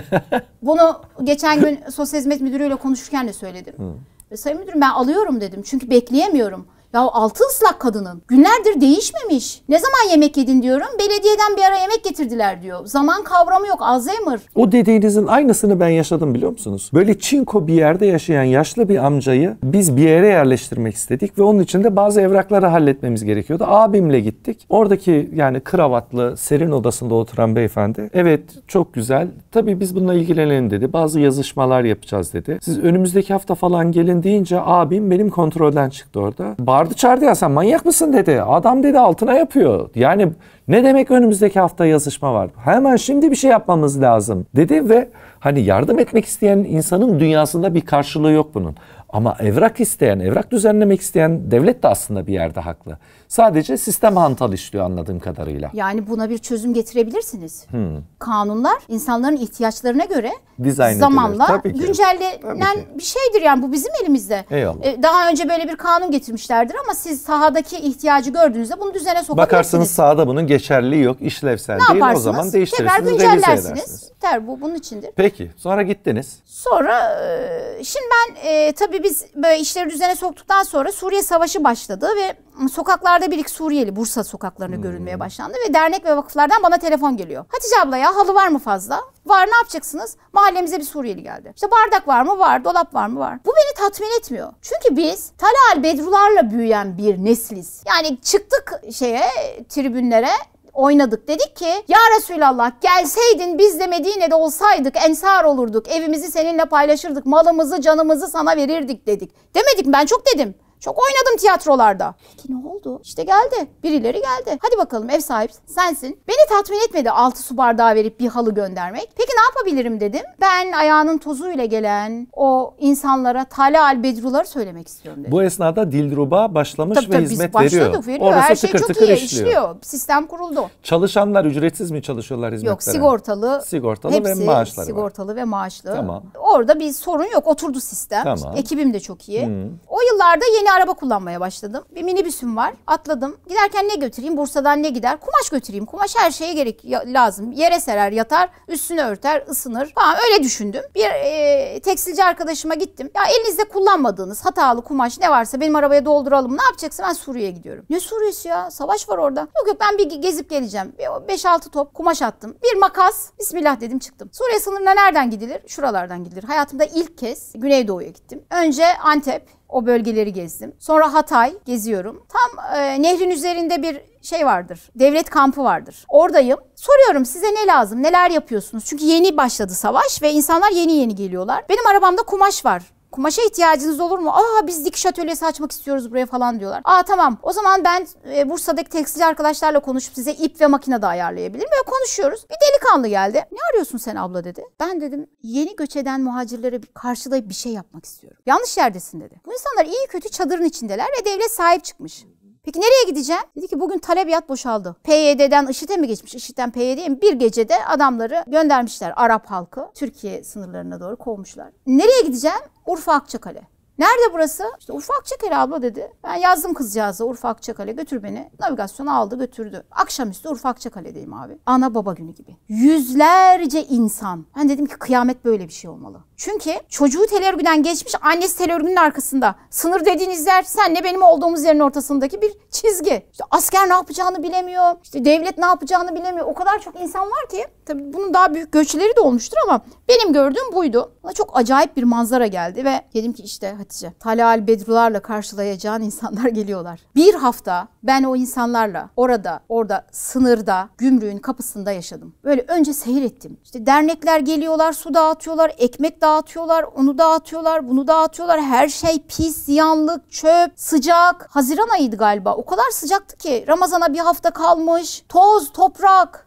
<laughs> Bunu geçen gün sosyal hizmet müdürüyle konuşurken de söyledim. Hı. E, Sayın müdürüm ben alıyorum dedim. Çünkü bekleyemiyorum. Ya altı ıslak kadının. Günlerdir değişmemiş. Ne zaman yemek yedin diyorum. Belediyeden bir ara yemek getirdiler diyor. Zaman kavramı yok Alzheimer. O dediğinizin aynısını ben yaşadım biliyor musunuz? Böyle çinko bir yerde yaşayan yaşlı bir amcayı biz bir yere yerleştirmek istedik ve onun için de bazı evrakları halletmemiz gerekiyordu. Abimle gittik. Oradaki yani kravatlı serin odasında oturan beyefendi evet çok güzel. Tabii biz bununla ilgilenelim dedi. Bazı yazışmalar yapacağız dedi. Siz önümüzdeki hafta falan gelin deyince abim benim kontrolden çıktı orada bağırdı çağırdı ya sen manyak mısın dedi. Adam dedi altına yapıyor. Yani ne demek önümüzdeki hafta yazışma var? Hemen şimdi bir şey yapmamız lazım dedi ve hani yardım etmek isteyen insanın dünyasında bir karşılığı yok bunun. Ama evrak isteyen, evrak düzenlemek isteyen devlet de aslında bir yerde haklı. Sadece sistem hantal işliyor anladığım kadarıyla. Yani buna bir çözüm getirebilirsiniz. Hmm. Kanunlar insanların ihtiyaçlarına göre Dizayn zamanla güncellenen bir şeydir yani bu bizim elimizde. Eyvallah. Ee, daha önce böyle bir kanun getirmişlerdir ama siz sahadaki ihtiyacı gördüğünüzde bunu düzene sokabilirsiniz. Bakarsınız sahada bunun geçerliği yok, işlevsel ne değil o zaman değiştirirsiniz, Tekrar güncellersiniz. Ter bu bunun içindir. Peki sonra gittiniz. Sonra e, şimdi ben e, tabii biz böyle işleri düzene soktuktan sonra Suriye Savaşı başladı ve sokaklar sokaklarda bir iki Suriyeli Bursa sokaklarını hmm. görünmeye başlandı ve dernek ve vakıflardan bana telefon geliyor. Hatice abla ya halı var mı fazla? Var ne yapacaksınız? Mahallemize bir Suriyeli geldi. İşte bardak var mı? Var. Dolap var mı? Var. Bu beni tatmin etmiyor. Çünkü biz Talal Bedrularla büyüyen bir nesliz. Yani çıktık şeye tribünlere oynadık. Dedik ki ya Resulallah gelseydin biz de Medine'de olsaydık ensar olurduk. Evimizi seninle paylaşırdık. Malımızı canımızı sana verirdik dedik. Demedik mi? Ben çok dedim. Çok oynadım tiyatrolarda. Peki ne oldu? İşte geldi. Birileri geldi. Hadi bakalım ev sahibi sensin. Beni tatmin etmedi Altı su bardağı verip bir halı göndermek. Peki ne yapabilirim dedim. Ben ayağının tozuyla gelen o insanlara tale albedruları söylemek istiyorum dedim. Bu esnada Dilruba başlamış tabii, ve tabii, hizmet biz veriyor. Başladık, veriyor. Orası Her şey tıkır, çok tıkır iyi işliyor. işliyor. Sistem kuruldu. Çalışanlar ücretsiz mi çalışıyorlar hizmetlere? Yok sigortalı. Sigortalı ve maaşları sigortalı ve maaşlı. Tamam. Orada bir sorun yok. Oturdu sistem. Tamam. ekibim de çok iyi. Hmm. O yıllarda yeni yeni araba kullanmaya başladım. Bir minibüsüm var. Atladım. Giderken ne götüreyim? Bursa'dan ne gider? Kumaş götüreyim. Kumaş her şeye gerek lazım. Yere serer, yatar, üstünü örter, ısınır falan öyle düşündüm. Bir e, tekstilci arkadaşıma gittim. Ya elinizde kullanmadığınız hatalı kumaş ne varsa benim arabaya dolduralım. Ne yapacaksın? Ben Suriye'ye gidiyorum. Ne Suriye'si ya? Savaş var orada. Yok yok ben bir gezip geleceğim. 5-6 top kumaş attım. Bir makas. Bismillah dedim çıktım. Suriye sınırına nereden gidilir? Şuralardan gidilir. Hayatımda ilk kez Güneydoğu'ya gittim. Önce Antep, o bölgeleri gezdim. Sonra Hatay geziyorum. Tam e, nehrin üzerinde bir şey vardır. Devlet kampı vardır. Oradayım. Soruyorum size ne lazım? Neler yapıyorsunuz? Çünkü yeni başladı savaş ve insanlar yeni yeni geliyorlar. Benim arabamda kumaş var kumaşa ihtiyacınız olur mu? Aa biz dikiş atölyesi açmak istiyoruz buraya falan diyorlar. Aa tamam o zaman ben e, Bursa'daki tekstil arkadaşlarla konuşup size ip ve makine de ayarlayabilirim. Böyle konuşuyoruz. Bir delikanlı geldi. Ne arıyorsun sen abla dedi. Ben dedim yeni göç eden muhacirlere karşılayıp bir şey yapmak istiyorum. Yanlış yerdesin dedi. Bu insanlar iyi kötü çadırın içindeler ve devlet sahip çıkmış. Peki nereye gideceğim? Dedi ki bugün talebiyat boşaldı. PYD'den IŞİD'e mi geçmiş? IŞİD'den PYD'ye mi? Bir gecede adamları göndermişler Arap halkı. Türkiye sınırlarına doğru kovmuşlar. Nereye gideceğim? Urfa Akçakale. Nerede burası? İşte Urfa Akçakale abla dedi. Ben yazdım kızcağıza Urfa Akçakale götür beni. Navigasyona aldı götürdü. Akşamüstü Urfa Akçakale'deyim abi. Ana baba günü gibi. Yüzlerce insan. Ben dedim ki kıyamet böyle bir şey olmalı. Çünkü çocuğu tel örgüden geçmiş, annesi tel örgünün arkasında. Sınır dediğiniz yer senle benim olduğumuz yerin ortasındaki bir çizgi. İşte asker ne yapacağını bilemiyor, işte devlet ne yapacağını bilemiyor. O kadar çok insan var ki. Tabii bunun daha büyük göçleri de olmuştur ama benim gördüğüm buydu. Bana çok acayip bir manzara geldi ve dedim ki işte Hatice, Talal Bedrularla karşılayacağın insanlar geliyorlar. Bir hafta ben o insanlarla orada, orada sınırda, gümrüğün kapısında yaşadım. Böyle önce seyrettim. İşte dernekler geliyorlar, su dağıtıyorlar, ekmek dağıtıyorlar dağıtıyorlar, onu dağıtıyorlar, bunu dağıtıyorlar. Her şey pis, yanlık, çöp, sıcak. Haziran ayıydı galiba. O kadar sıcaktı ki Ramazan'a bir hafta kalmış. Toz, toprak.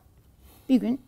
Bir gün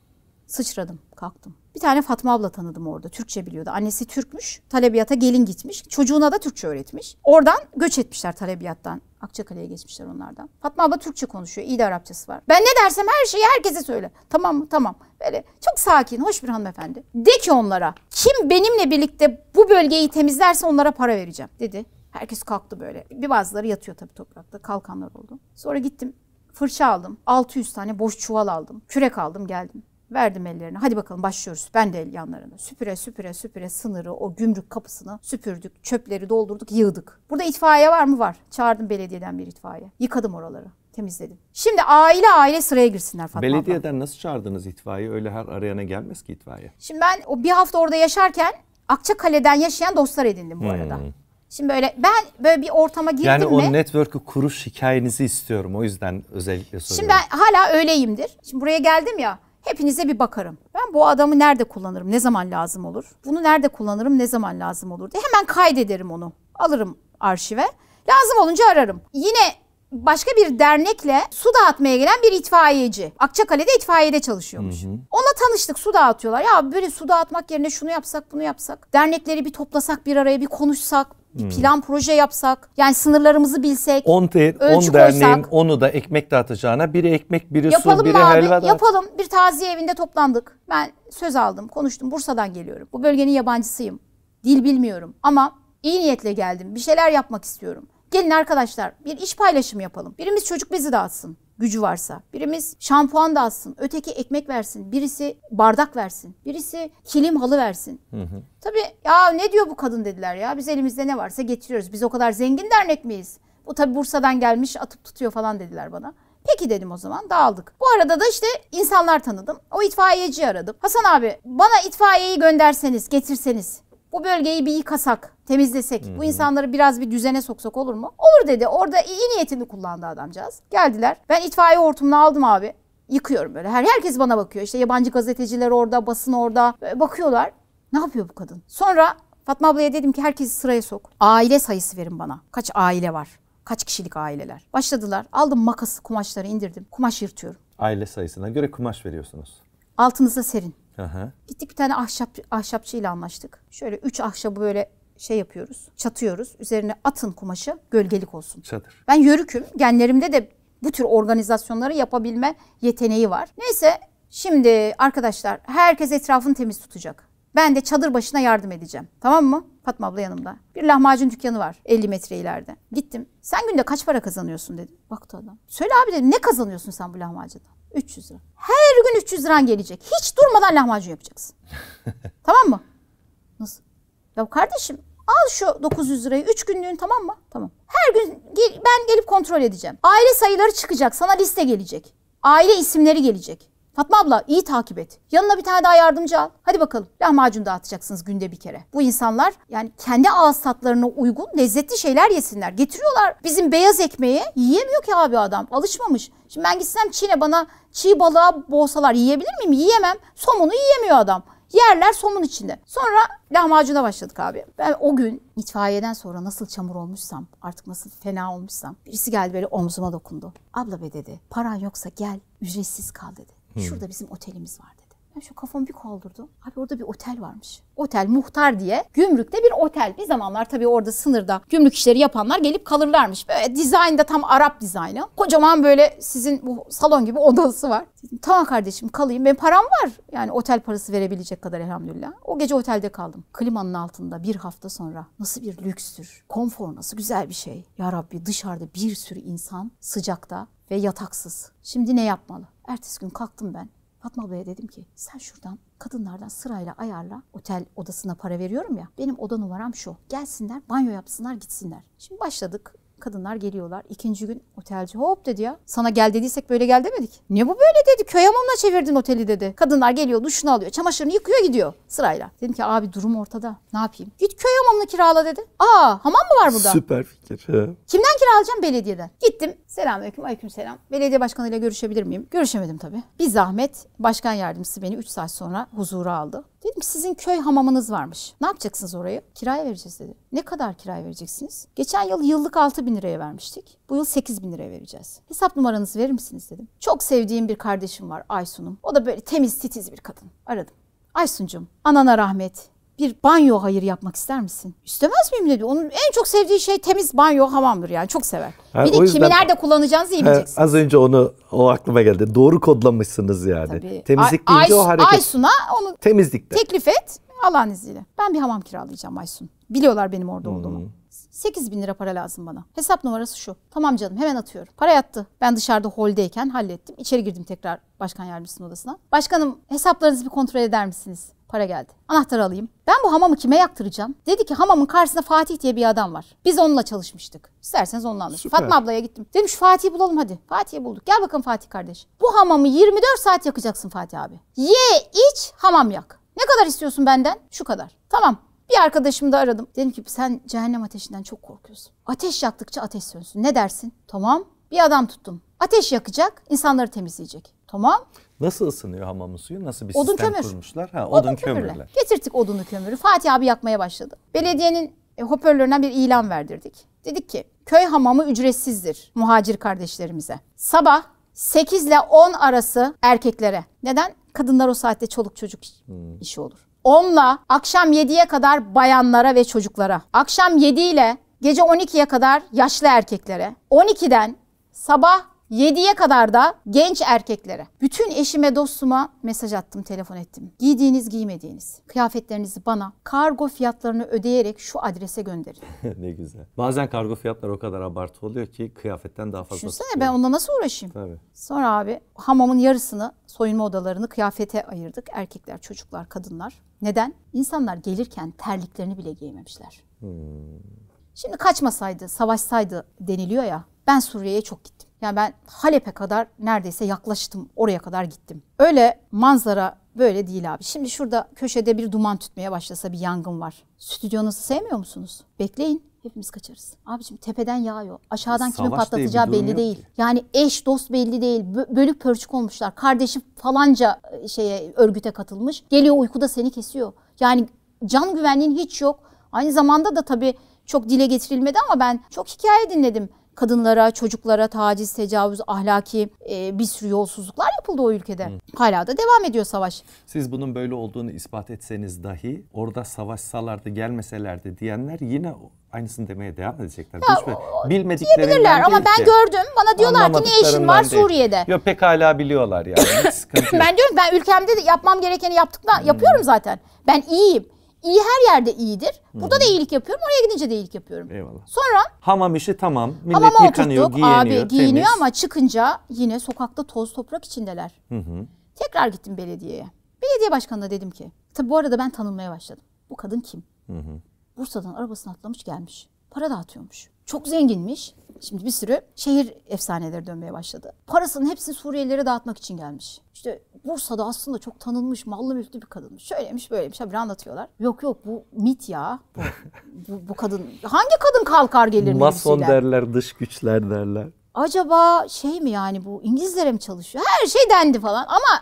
sıçradım, kalktım. Bir tane Fatma abla tanıdım orada. Türkçe biliyordu. Annesi Türkmüş. Talebiyata gelin gitmiş. Çocuğuna da Türkçe öğretmiş. Oradan göç etmişler talebiyattan Akçakale'ye geçmişler onlardan. Fatma abla Türkçe konuşuyor. İyi de Arapçası var. Ben ne dersem her şeyi herkese söyle. Tamam mı? Tamam. Böyle çok sakin, hoş bir hanımefendi. De ki onlara kim benimle birlikte bu bölgeyi temizlerse onlara para vereceğim dedi. Herkes kalktı böyle. Bir bazıları yatıyor tabii toprakta. Kalkanlar oldu. Sonra gittim fırça aldım. 600 tane boş çuval aldım. Kürek aldım geldim. Verdim ellerine. Hadi bakalım başlıyoruz. Ben de el yanlarını Süpüre süpüre süpüre sınırı o gümrük kapısını süpürdük. Çöpleri doldurduk, yığdık. Burada itfaiye var mı? Var. Çağırdım belediyeden bir itfaiye. Yıkadım oraları temizledim. Şimdi aile aile sıraya girsinler Fatma Belediyeden nasıl çağırdınız itfaiye? Öyle her arayana gelmez ki itfaiye. Şimdi ben o bir hafta orada yaşarken Akçakale'den yaşayan dostlar edindim bu hmm. arada. Şimdi böyle ben böyle bir ortama girdim yani mi? Yani o network'ü kuruş hikayenizi istiyorum. O yüzden özellikle soruyorum. Şimdi ben hala öyleyimdir. Şimdi buraya geldim ya hepinize bir bakarım. Ben bu adamı nerede kullanırım, ne zaman lazım olur? Bunu nerede kullanırım, ne zaman lazım olur diye hemen kaydederim onu. Alırım arşive. Lazım olunca ararım. Yine başka bir dernekle su dağıtmaya gelen bir itfaiyeci. Akçakale'de itfaiyede çalışıyormuş. Hı tanıştık su dağıtıyorlar. Ya böyle su dağıtmak yerine şunu yapsak bunu yapsak. Dernekleri bir toplasak bir araya bir konuşsak bir hmm. plan proje yapsak, yani sınırlarımızı bilsek, 10 te- ölçü derneğin onu da ekmek dağıtacağına biri ekmek, biri su, Yapalım biri mı abi? helva dağıt. Yapalım. Bir taziye evinde toplandık. Ben söz aldım, konuştum. Bursa'dan geliyorum. Bu bölgenin yabancısıyım. Dil bilmiyorum ama iyi niyetle geldim. Bir şeyler yapmak istiyorum. Gelin arkadaşlar bir iş paylaşımı yapalım. Birimiz çocuk bezi dağıtsın gücü varsa. Birimiz şampuan da alsın öteki ekmek versin, birisi bardak versin, birisi kilim halı versin. Hı hı. Tabii ya ne diyor bu kadın dediler ya biz elimizde ne varsa getiriyoruz. Biz o kadar zengin dernek miyiz? Bu tabii Bursa'dan gelmiş atıp tutuyor falan dediler bana. Peki dedim o zaman dağıldık. Bu arada da işte insanlar tanıdım. O itfaiyeci aradım. Hasan abi bana itfaiyeyi gönderseniz, getirseniz bu bölgeyi bir yıkasak, temizlesek, hmm. bu insanları biraz bir düzene soksak olur mu? Olur dedi. Orada iyi niyetini kullandı adamcağız. Geldiler. Ben itfaiye hortumunu aldım abi. Yıkıyorum böyle. Her herkes bana bakıyor. İşte yabancı gazeteciler orada, basın orada. Böyle ee, bakıyorlar. Ne yapıyor bu kadın? Sonra Fatma ablaya dedim ki herkesi sıraya sok. Aile sayısı verin bana. Kaç aile var? Kaç kişilik aileler? Başladılar. Aldım makası, kumaşları indirdim. Kumaş yırtıyorum. Aile sayısına göre kumaş veriyorsunuz. Altınıza serin. Aha. Gittik bir tane ahşap ahşapçıyla anlaştık. Şöyle üç ahşabı böyle şey yapıyoruz. Çatıyoruz. Üzerine atın kumaşı gölgelik olsun. Çadır. Ben yörüküm. Genlerimde de bu tür organizasyonları yapabilme yeteneği var. Neyse şimdi arkadaşlar herkes etrafını temiz tutacak. Ben de çadır başına yardım edeceğim. Tamam mı? Fatma abla yanımda. Bir lahmacun dükkanı var 50 metre ileride. Gittim. Sen günde kaç para kazanıyorsun dedim. Baktı adam. Söyle abi dedim ne kazanıyorsun sen bu lahmacunda? 300 lira. Her gün 300 liran gelecek. Hiç durmadan lahmacun yapacaksın. <laughs> tamam mı? Nasıl? Ya kardeşim al şu 900 lirayı 3 günlüğün tamam mı? Tamam. Her gün gel, ben gelip kontrol edeceğim. Aile sayıları çıkacak. Sana liste gelecek. Aile isimleri gelecek. Fatma abla iyi takip et. Yanına bir tane daha yardımcı al. Hadi bakalım. Lahmacun dağıtacaksınız günde bir kere. Bu insanlar yani kendi ağız tatlarına uygun lezzetli şeyler yesinler. Getiriyorlar bizim beyaz ekmeği. Yiyemiyor ki abi adam. Alışmamış. Şimdi ben gitsem Çin'e bana çiğ balığa boğsalar yiyebilir miyim? Yiyemem. Somunu yiyemiyor adam. Yerler somun içinde. Sonra lahmacuna başladık abi. Ben o gün itfaiyeden sonra nasıl çamur olmuşsam, artık nasıl fena olmuşsam birisi geldi böyle omzuma dokundu. Abla be dedi, paran yoksa gel ücretsiz kal dedi. Şurada bizim otelimiz vardı. Ben şu kafamı bir kaldırdım. Abi orada bir otel varmış. Otel muhtar diye gümrükte bir otel. Bir zamanlar tabii orada sınırda gümrük işleri yapanlar gelip kalırlarmış. Böyle dizayn da tam Arap dizaynı. Kocaman böyle sizin bu salon gibi <laughs> odası var. Dedim, tamam kardeşim kalayım. Benim param var. Yani otel parası verebilecek kadar elhamdülillah. O gece otelde kaldım. Klimanın altında bir hafta sonra. Nasıl bir lükstür. Konfor nasıl güzel bir şey. Ya Rabbi dışarıda bir sürü insan sıcakta ve yataksız. Şimdi ne yapmalı? Ertesi gün kalktım ben. Fatma Abla'ya dedim ki sen şuradan kadınlardan sırayla ayarla. Otel odasına para veriyorum ya. Benim oda numaram şu. Gelsinler banyo yapsınlar gitsinler. Şimdi başladık Kadınlar geliyorlar. İkinci gün otelci hop dedi ya. Sana gel dediysek böyle gel demedik. Ne bu böyle dedi. Köy hamamına çevirdin oteli dedi. Kadınlar geliyor duşunu alıyor. Çamaşırını yıkıyor gidiyor sırayla. Dedim ki abi durum ortada. Ne yapayım? Git köy hamamını kirala dedi. Aa hamam mı var burada? Süper fikir. He. Kimden kiralayacağım? Belediyeden. Gittim. Selamünaleyküm. Aleyküm Belediye başkanıyla görüşebilir miyim? Görüşemedim tabii. Bir zahmet başkan yardımcısı beni 3 saat sonra huzura aldı. Dedim ki sizin köy hamamınız varmış. Ne yapacaksınız orayı? Kiraya vereceğiz dedi. Ne kadar kiraya vereceksiniz? Geçen yıl yıllık 6 bin liraya vermiştik. Bu yıl 8 bin liraya vereceğiz. Hesap numaranızı verir misiniz dedim. Çok sevdiğim bir kardeşim var Aysun'um. O da böyle temiz titiz bir kadın. Aradım. Aysun'cum anana rahmet, bir banyo hayır yapmak ister misin? İstemez miyim dedi. Onun en çok sevdiği şey temiz banyo hamamdır yani çok sever. Ha, bir de yüzden, kimi kullanacağınızı iyi bileceksiniz. az önce onu o aklıma geldi. Doğru kodlamışsınız yani. Tabii. Temizlik Ay, deyince Aysun, o hareket. Aysun'a onu temizlikte. teklif et Allah'ın izniyle. Ben bir hamam kiralayacağım Aysun. Biliyorlar benim orada hmm. olduğumu. 8 bin lira para lazım bana. Hesap numarası şu. Tamam canım hemen atıyorum. Para yattı. Ben dışarıda holdeyken hallettim. İçeri girdim tekrar başkan yardımcısının odasına. Başkanım hesaplarınızı bir kontrol eder misiniz? para geldi. Anahtarı alayım. Ben bu hamamı kime yaktıracağım? Dedi ki hamamın karşısında Fatih diye bir adam var. Biz onunla çalışmıştık. İsterseniz onunla anlaşın. Fatma ablaya gittim. Dedim şu Fatih'i bulalım hadi. Fatih'i bulduk. Gel bakalım Fatih kardeş. Bu hamamı 24 saat yakacaksın Fatih abi. Ye, iç, hamam yak. Ne kadar istiyorsun benden? Şu kadar. Tamam. Bir arkadaşımı da aradım. Dedim ki sen cehennem ateşinden çok korkuyorsun. Ateş yaktıkça ateş sönsün. Ne dersin? Tamam. Bir adam tuttum. Ateş yakacak, insanları temizleyecek. Tamam. Nasıl ısınıyor hamamın suyu? Nasıl bir odun sistem kömür. kurmuşlar? Ha, odun, odun kömürle. kömürle. Getirdik odunu kömürü. Fatih abi yakmaya başladı. Belediyenin e, hoparlöründen bir ilan verdirdik. Dedik ki köy hamamı ücretsizdir muhacir kardeşlerimize. Sabah 8 ile 10 arası erkeklere. Neden? Kadınlar o saatte çoluk çocuk hmm. işi olur. 10 ile akşam 7'ye kadar bayanlara ve çocuklara. Akşam 7 ile gece 12'ye kadar yaşlı erkeklere. 12'den sabah 7'ye kadar da genç erkeklere. Bütün eşime dostuma mesaj attım, telefon ettim. Giydiğiniz giymediğiniz kıyafetlerinizi bana kargo fiyatlarını ödeyerek şu adrese gönderin. <laughs> ne güzel. Bazen kargo fiyatları o kadar abartı oluyor ki kıyafetten daha fazla. Düşünsene tutuyor. ben onunla nasıl uğraşayım? Tabii. Sonra abi hamamın yarısını soyunma odalarını kıyafete ayırdık. Erkekler, çocuklar, kadınlar. Neden? İnsanlar gelirken terliklerini bile giymemişler. Hmm. Şimdi kaçmasaydı, savaşsaydı deniliyor ya. Ben Suriye'ye çok gittim. Yani ben Halep'e kadar neredeyse yaklaştım. Oraya kadar gittim. Öyle manzara böyle değil abi. Şimdi şurada köşede bir duman tütmeye başlasa bir yangın var. Stüdyonuzu sevmiyor musunuz? Bekleyin. Hepimiz kaçarız. Abicim tepeden yağıyor. Aşağıdan Savaş kimin patlatacağı belli değil. Ki. Yani eş dost belli değil. Bölük pörçük olmuşlar. Kardeşim falanca e, şeye örgüte katılmış. Geliyor uykuda seni kesiyor. Yani can güvenliğin hiç yok. Aynı zamanda da tabii çok dile getirilmedi ama ben çok hikaye dinledim kadınlara, çocuklara taciz, tecavüz, ahlaki e, bir sürü yolsuzluklar yapıldı o ülkede. Hı. Hala da devam ediyor savaş. Siz bunun böyle olduğunu ispat etseniz dahi orada savaşsalardı, gelmeselerdi diyenler yine aynısını demeye devam edecekler. Ya, Hiçbir, bilmediklerinden diyebilirler ama ben gördüm. Bana diyorlar ki ne işin var değil. Suriye'de? Yok hala biliyorlar yani. <laughs> ben diyorum ben ülkemde de yapmam gerekeni yaptıktan yapıyorum zaten. Ben iyiyim iyi her yerde iyidir. Burada da iyilik yapıyorum. Oraya gidince de iyilik yapıyorum. Eyvallah. Sonra hamam işi tamam. Millet hamama yıkanıyor, oturttuk. giyiniyor, Abi giyiniyor temiz. ama çıkınca yine sokakta toz toprak içindeler. Hı hı. Tekrar gittim belediyeye. Belediye başkanına dedim ki. Tabi bu arada ben tanınmaya başladım. Bu kadın kim? Hı hı. Bursa'dan arabasını atlamış gelmiş. Para dağıtıyormuş. Çok zenginmiş. Şimdi bir sürü şehir efsaneleri dönmeye başladı. Parasının hepsini Suriyelilere dağıtmak için gelmiş. İşte Bursa'da aslında çok tanınmış, mallı müftü bir kadınmış. Şöyleymiş, böyleymiş. Habire anlatıyorlar. Yok yok bu mit ya. Bu, bu, bu kadın. Hangi kadın kalkar gelir Mason derler, dış güçler derler. Acaba şey mi yani bu İngilizlere mi çalışıyor? Her şey dendi falan ama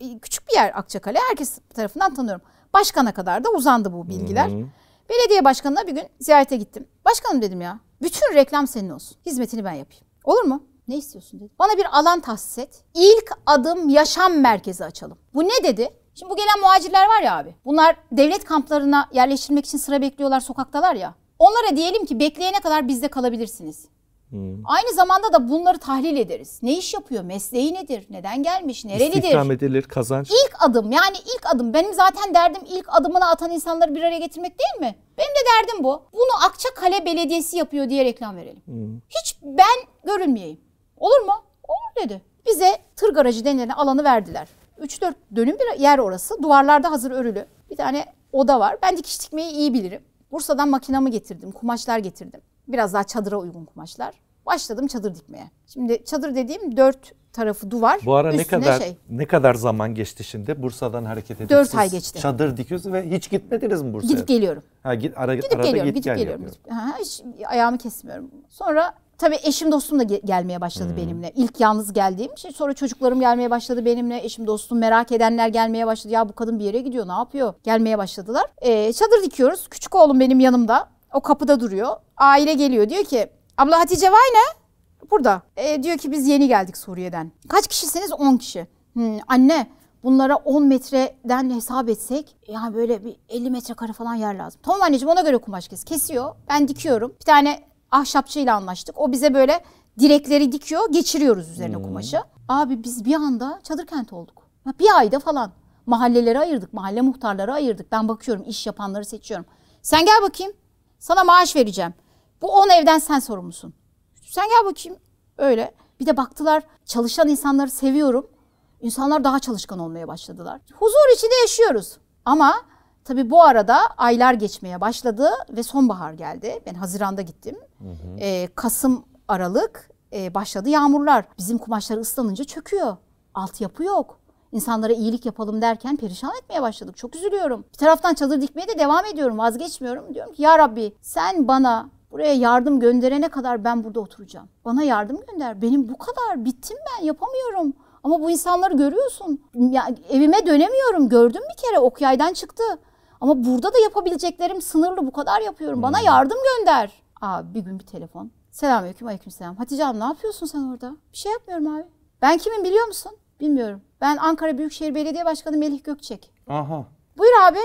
e, küçük bir yer Akçakale. Herkes tarafından tanıyorum. Başkana kadar da uzandı bu bilgiler. hı Belediye başkanına bir gün ziyarete gittim. Başkanım dedim ya bütün reklam senin olsun. Hizmetini ben yapayım. Olur mu? Ne istiyorsun dedi. Bana bir alan tahsis et. İlk adım yaşam merkezi açalım. Bu ne dedi? Şimdi bu gelen muhacirler var ya abi. Bunlar devlet kamplarına yerleştirmek için sıra bekliyorlar sokaktalar ya. Onlara diyelim ki bekleyene kadar bizde kalabilirsiniz. Hmm. Aynı zamanda da bunları tahlil ederiz. Ne iş yapıyor? Mesleği nedir? Neden gelmiş? Nerelidir? İstihdam edilir, kazanç. İlk adım yani ilk adım. Benim zaten derdim ilk adımını atan insanları bir araya getirmek değil mi? Benim de derdim bu. Bunu Akçakale Belediyesi yapıyor diye reklam verelim. Hmm. Hiç ben görünmeyeyim. Olur mu? Olur dedi. Bize tır garajı denilen alanı verdiler. 3-4 dönüm bir yer orası. Duvarlarda hazır örülü. Bir tane oda var. Ben dikiş dikmeyi iyi bilirim. Bursa'dan makinamı getirdim. Kumaşlar getirdim. Biraz daha çadıra uygun kumaşlar. Başladım çadır dikmeye. Şimdi çadır dediğim dört tarafı duvar. Bu ara ne kadar şey. ne kadar zaman geçti şimdi Bursa'dan hareket edip? Dört ay geçti. Çadır dikiyorsun ve hiç gitmediniz mi Bursa'ya? Gidip geliyorum. Ha git ara, gidip arada geliyorum, git gidip gel geliyorum. Gidip, ha, hiç ayağımı kesmiyorum. Sonra Tabii eşim dostum da gelmeye başladı hmm. benimle. İlk yalnız geldiğim için şey, sonra çocuklarım gelmeye başladı benimle. Eşim dostum merak edenler gelmeye başladı. Ya bu kadın bir yere gidiyor ne yapıyor? Gelmeye başladılar. Ee, çadır dikiyoruz. Küçük oğlum benim yanımda. O kapıda duruyor. Aile geliyor diyor ki abla Hatice vay ne? burada. Ee, diyor ki biz yeni geldik Suriye'den. Kaç kişisiniz? 10 kişi. Hmm, anne bunlara 10 metreden hesap etsek yani böyle bir 50 metrekare falan yer lazım. Tamam anneciğim ona göre kumaş kes. Kesiyor. Ben dikiyorum. Bir tane ahşapçıyla anlaştık. O bize böyle direkleri dikiyor, geçiriyoruz üzerine hmm. kumaşı. Abi biz bir anda çadır kent olduk. Bir ayda falan. Mahallelere ayırdık, mahalle muhtarları ayırdık. Ben bakıyorum, iş yapanları seçiyorum. Sen gel bakayım, sana maaş vereceğim. Bu 10 evden sen sorumlusun. Sen gel bakayım, öyle. Bir de baktılar, çalışan insanları seviyorum. İnsanlar daha çalışkan olmaya başladılar. Huzur içinde yaşıyoruz. Ama Tabii bu arada aylar geçmeye başladı ve sonbahar geldi. Ben Haziran'da gittim. Hı hı. Ee, Kasım, Aralık e, başladı yağmurlar. Bizim kumaşları ıslanınca çöküyor. Altyapı yok. İnsanlara iyilik yapalım derken perişan etmeye başladık. Çok üzülüyorum. Bir taraftan çadır dikmeye de devam ediyorum. Vazgeçmiyorum. Diyorum ki ya Rabbi sen bana buraya yardım gönderene kadar ben burada oturacağım. Bana yardım gönder. Benim bu kadar. Bittim ben. Yapamıyorum. Ama bu insanları görüyorsun. Ya, evime dönemiyorum. Gördüm bir kere. Ok yaydan çıktı. Ama burada da yapabileceklerim sınırlı bu kadar yapıyorum. Bana hmm. yardım gönder. Aa bir gün bir telefon. Selamünaleyküm, aleykümselam. Hatice Hanım ne yapıyorsun sen orada? Bir şey yapmıyorum abi. Ben kimim biliyor musun? Bilmiyorum. Ben Ankara Büyükşehir Belediye Başkanı Melih Gökçek. Aha. Buyur abi.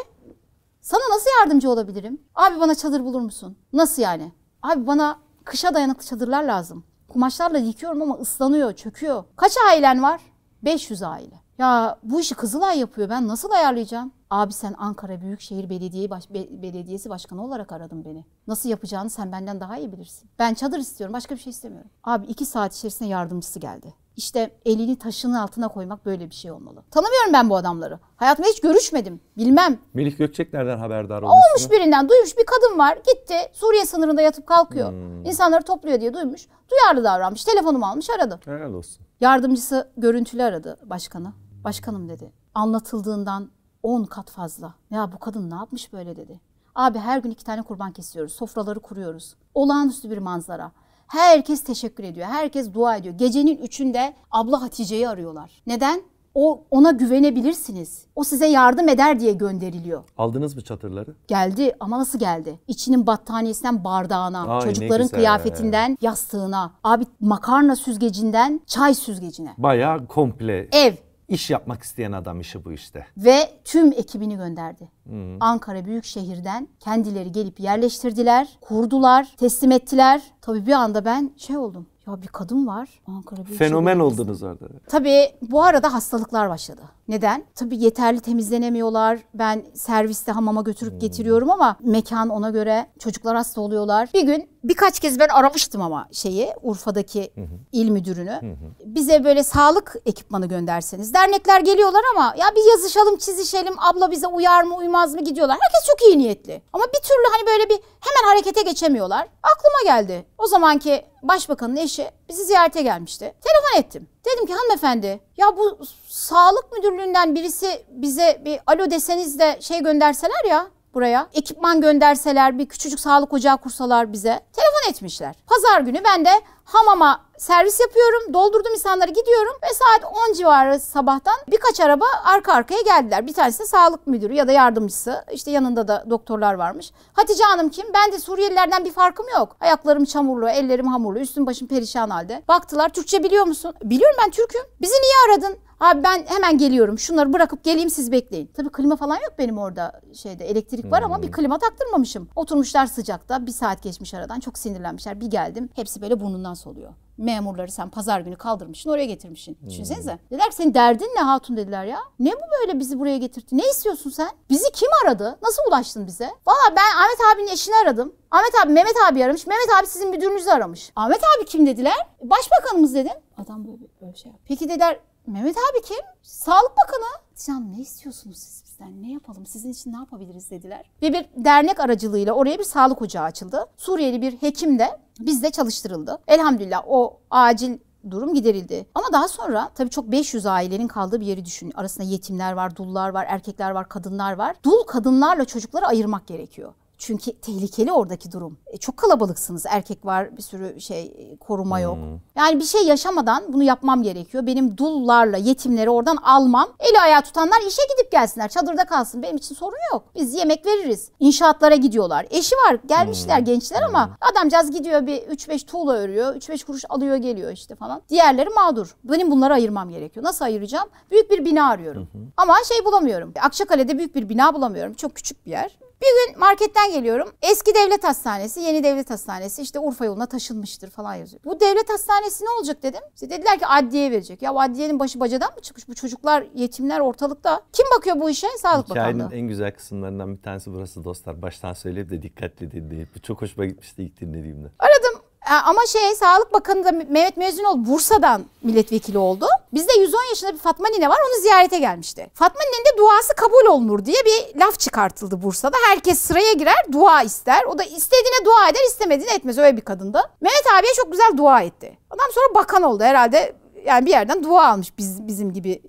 Sana nasıl yardımcı olabilirim? Abi bana çadır bulur musun? Nasıl yani? Abi bana kışa dayanıklı çadırlar lazım. Kumaşlarla yıkıyorum ama ıslanıyor, çöküyor. Kaç ailen var? 500 aile. Ya bu işi Kızılay yapıyor. Ben nasıl ayarlayacağım? Abi sen Ankara Büyükşehir Belediye Baş Belediyesi Başkanı olarak aradın beni. Nasıl yapacağını sen benden daha iyi bilirsin. Ben çadır istiyorum başka bir şey istemiyorum. Abi iki saat içerisinde yardımcısı geldi. İşte elini taşının altına koymak böyle bir şey olmalı. Tanımıyorum ben bu adamları. Hayatımda hiç görüşmedim. Bilmem. Melih Gökçek nereden haberdar olmuş? Olmuş birinden. Duymuş bir kadın var. Gitti Suriye sınırında yatıp kalkıyor. Hmm. İnsanları topluyor diye duymuş. Duyarlı davranmış. Telefonumu almış aradı. Helal olsun. Yardımcısı görüntülü aradı başkanı. Başkanım dedi. Anlatıldığından 10 kat fazla. Ya bu kadın ne yapmış böyle dedi. Abi her gün iki tane kurban kesiyoruz. Sofraları kuruyoruz. Olağanüstü bir manzara. Herkes teşekkür ediyor. Herkes dua ediyor. Gecenin üçünde abla Hatice'yi arıyorlar. Neden? O ona güvenebilirsiniz. O size yardım eder diye gönderiliyor. Aldınız mı çadırları? Geldi ama nasıl geldi? İçinin battaniyesinden bardağına, Ay, çocukların kıyafetinden yastığına, abi makarna süzgecinden çay süzgecine. Bayağı komple. Ev İş yapmak isteyen adam işi bu işte. Ve tüm ekibini gönderdi. Hmm. Ankara Büyükşehir'den kendileri gelip yerleştirdiler, kurdular, teslim ettiler. Tabii bir anda ben şey oldum. Ya bir kadın var. Ankara Büyükşehir. Fenomen oldunuz orada. Tabii bu arada hastalıklar başladı. Neden? Tabii yeterli temizlenemiyorlar. Ben serviste hamama götürüp hmm. getiriyorum ama mekan ona göre çocuklar hasta oluyorlar. Bir gün birkaç kez ben aramıştım ama şeyi Urfa'daki hı hı. il müdürünü. Hı hı. Bize böyle sağlık ekipmanı gönderseniz. Dernekler geliyorlar ama ya bir yazışalım çizişelim abla bize uyar mı uymaz mı gidiyorlar. Herkes çok iyi niyetli. Ama bir türlü hani böyle bir hemen harekete geçemiyorlar. Aklıma geldi. O zamanki başbakanın eşi bizi ziyarete gelmişti. Telefon ettim. Dedim ki hanımefendi ya bu sağlık müdürlüğünden birisi bize bir alo deseniz de şey gönderseler ya buraya. Ekipman gönderseler, bir küçücük sağlık ocağı kursalar bize. Telefon etmişler. Pazar günü ben de hamama servis yapıyorum. Doldurdum insanları gidiyorum ve saat 10 civarı sabahtan birkaç araba arka arkaya geldiler. Bir tanesi de sağlık müdürü ya da yardımcısı. İşte yanında da doktorlar varmış. Hatice Hanım kim? Ben de Suriyelilerden bir farkım yok. Ayaklarım çamurlu, ellerim hamurlu, üstüm başım perişan halde. Baktılar Türkçe biliyor musun? Biliyorum ben Türk'üm. Bizi niye aradın? Abi ben hemen geliyorum. Şunları bırakıp geleyim siz bekleyin. Tabii klima falan yok benim orada şeyde. Elektrik var ama bir hmm. klima taktırmamışım. Oturmuşlar sıcakta. Bir saat geçmiş aradan. Çok sinirlenmişler. Bir geldim. Hepsi böyle burnundan soluyor memurları sen pazar günü kaldırmışsın oraya getirmişsin. Hmm. Düşünsenize. Dediler ki senin derdin ne hatun dediler ya. Ne bu böyle bizi buraya getirdi? Ne istiyorsun sen? Bizi kim aradı? Nasıl ulaştın bize? Valla ben Ahmet abinin eşini aradım. Ahmet abi Mehmet abi aramış. Mehmet abi sizin müdürünüzü aramış. Ahmet abi kim dediler? Başbakanımız dedim. Adam böyle, böyle şey yapıyor. Peki dediler Mehmet abi kim? Sağlık Bakanı. Can ne istiyorsunuz siz bizden? Ne yapalım? Sizin için ne yapabiliriz dediler. Ve bir dernek aracılığıyla oraya bir sağlık ocağı açıldı. Suriyeli bir hekim de bizde çalıştırıldı. Elhamdülillah o acil durum giderildi. Ama daha sonra tabii çok 500 ailenin kaldığı bir yeri düşün. Arasında yetimler var, dullar var, erkekler var, kadınlar var. Dul kadınlarla çocukları ayırmak gerekiyor. Çünkü tehlikeli oradaki durum. E, çok kalabalıksınız. Erkek var, bir sürü şey e, koruma hmm. yok. Hmm. Yani bir şey yaşamadan bunu yapmam gerekiyor. Benim dullarla yetimleri oradan almam. Eli ayağı tutanlar işe gidip gelsinler. Çadırda kalsın. Benim için sorun yok. Biz yemek veririz. İnşaatlara gidiyorlar. Eşi var. Gelmişler hmm. gençler ama hmm. adamcağız gidiyor bir 3-5 tuğla örüyor. 3-5 kuruş alıyor geliyor işte falan. Diğerleri mağdur. Benim bunları ayırmam gerekiyor. Nasıl ayıracağım? Büyük bir bina arıyorum. Hmm. Ama şey bulamıyorum. Akçakale'de büyük bir bina bulamıyorum. Çok küçük bir yer. Bir gün marketten geliyorum. Eski devlet hastanesi, yeni devlet hastanesi işte Urfa yoluna taşınmıştır falan yazıyor. Bu devlet hastanesi ne olacak dedim. İşte dediler ki adliye verecek. Ya adliyenin başı bacadan mı çıkmış? Bu çocuklar, yetimler ortalıkta. Kim bakıyor bu işe? Sağlık Hikayenin Bakanlığı. en güzel kısımlarından bir tanesi burası dostlar. Baştan söyleyip de dikkatli dinleyip. Bu çok hoşuma gitmişti ilk dinlediğimde. Aradım e, ama şey Sağlık Bakanı da Mehmet Mezunol Bursa'dan milletvekili oldu. Bizde 110 yaşında bir Fatma Nine var onu ziyarete gelmişti. Fatma Nine'nin de duası kabul olunur diye bir laf çıkartıldı Bursa'da. Herkes sıraya girer dua ister. O da istediğine dua eder istemediğine etmez öyle bir kadında. Mehmet abiye çok güzel dua etti. Adam sonra bakan oldu herhalde yani bir yerden dua almış biz, bizim gibi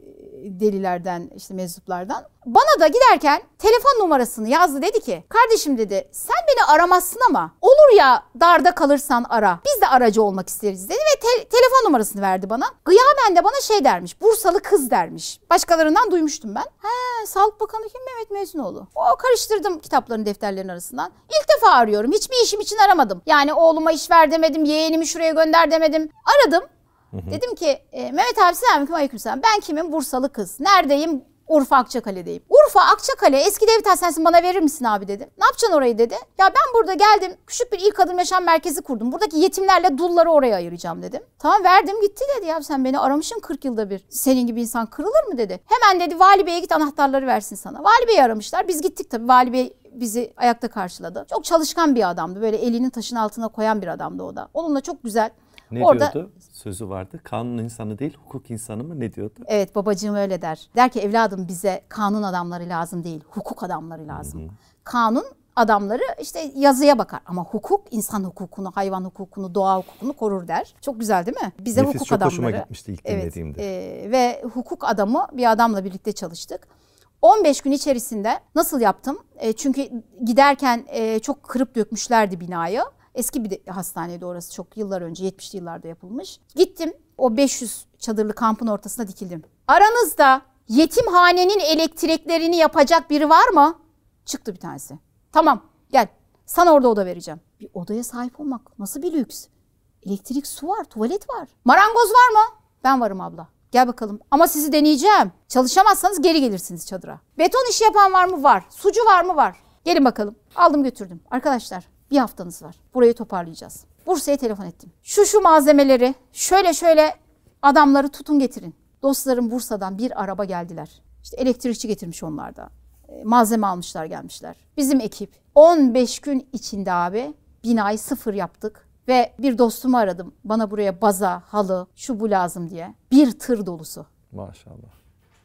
delilerden işte meczuplardan. Bana da giderken telefon numarasını yazdı dedi ki kardeşim dedi sen beni aramazsın ama olur ya darda kalırsan ara biz de aracı olmak isteriz dedi ve te- telefon numarasını verdi bana. Gıyamen de bana şey dermiş Bursalı kız dermiş. Başkalarından duymuştum ben. He Sağlık Bakanı kim Mehmet Mezunoğlu. O karıştırdım kitapların defterlerin arasından. İlk defa arıyorum hiçbir işim için aramadım. Yani oğluma iş ver demedim yeğenimi şuraya gönder demedim. Aradım Dedim ki e, Mehmet abi selamünaleyküm aleykümselam. Ben kimim? Bursalı kız. Neredeyim? Urfa Akçakale'deyim. Urfa Akçakale eski devlet hastanesini bana verir misin abi dedim. Ne yapacaksın orayı dedi. Ya ben burada geldim küçük bir ilk adım yaşam merkezi kurdum. Buradaki yetimlerle dulları oraya ayıracağım dedim. Tamam verdim gitti dedi ya sen beni aramışsın 40 yılda bir. Senin gibi insan kırılır mı dedi. Hemen dedi vali beye git anahtarları versin sana. Vali beyi aramışlar biz gittik tabii vali bey bizi ayakta karşıladı. Çok çalışkan bir adamdı. Böyle elini taşın altına koyan bir adamdı o da. Onunla çok güzel ne Orada, diyordu? Sözü vardı. Kanun insanı değil hukuk insanı mı ne diyordu? Evet babacığım öyle der. Der ki evladım bize kanun adamları lazım değil hukuk adamları lazım. Hı hı. Kanun adamları işte yazıya bakar ama hukuk insan hukukunu, hayvan hukukunu, doğa hukukunu korur der. Çok güzel değil mi? Bize Nefis, hukuk çok adamları. hoşuma gitmişti ilk evet, dinlediğimde. E, ve hukuk adamı bir adamla birlikte çalıştık. 15 gün içerisinde nasıl yaptım? E, çünkü giderken e, çok kırıp dökmüşlerdi binayı. Eski bir hastaneydi orası çok yıllar önce 70'li yıllarda yapılmış. Gittim o 500 çadırlı kampın ortasına dikildim. Aranızda yetimhanenin elektriklerini yapacak biri var mı? Çıktı bir tanesi. Tamam gel sana orada oda vereceğim. Bir odaya sahip olmak nasıl bir lüks? Elektrik, su var, tuvalet var. Marangoz var mı? Ben varım abla. Gel bakalım. Ama sizi deneyeceğim. Çalışamazsanız geri gelirsiniz çadıra. Beton işi yapan var mı? Var. Sucu var mı? Var. Gelin bakalım. Aldım götürdüm. Arkadaşlar bir haftanız var. Burayı toparlayacağız. Bursa'ya telefon ettim. Şu şu malzemeleri şöyle şöyle adamları tutun getirin. Dostlarım Bursa'dan bir araba geldiler. İşte elektrikçi getirmiş onlar da. E, malzeme almışlar gelmişler. Bizim ekip 15 gün içinde abi binayı sıfır yaptık. Ve bir dostumu aradım. Bana buraya baza, halı, şu bu lazım diye. Bir tır dolusu. Maşallah.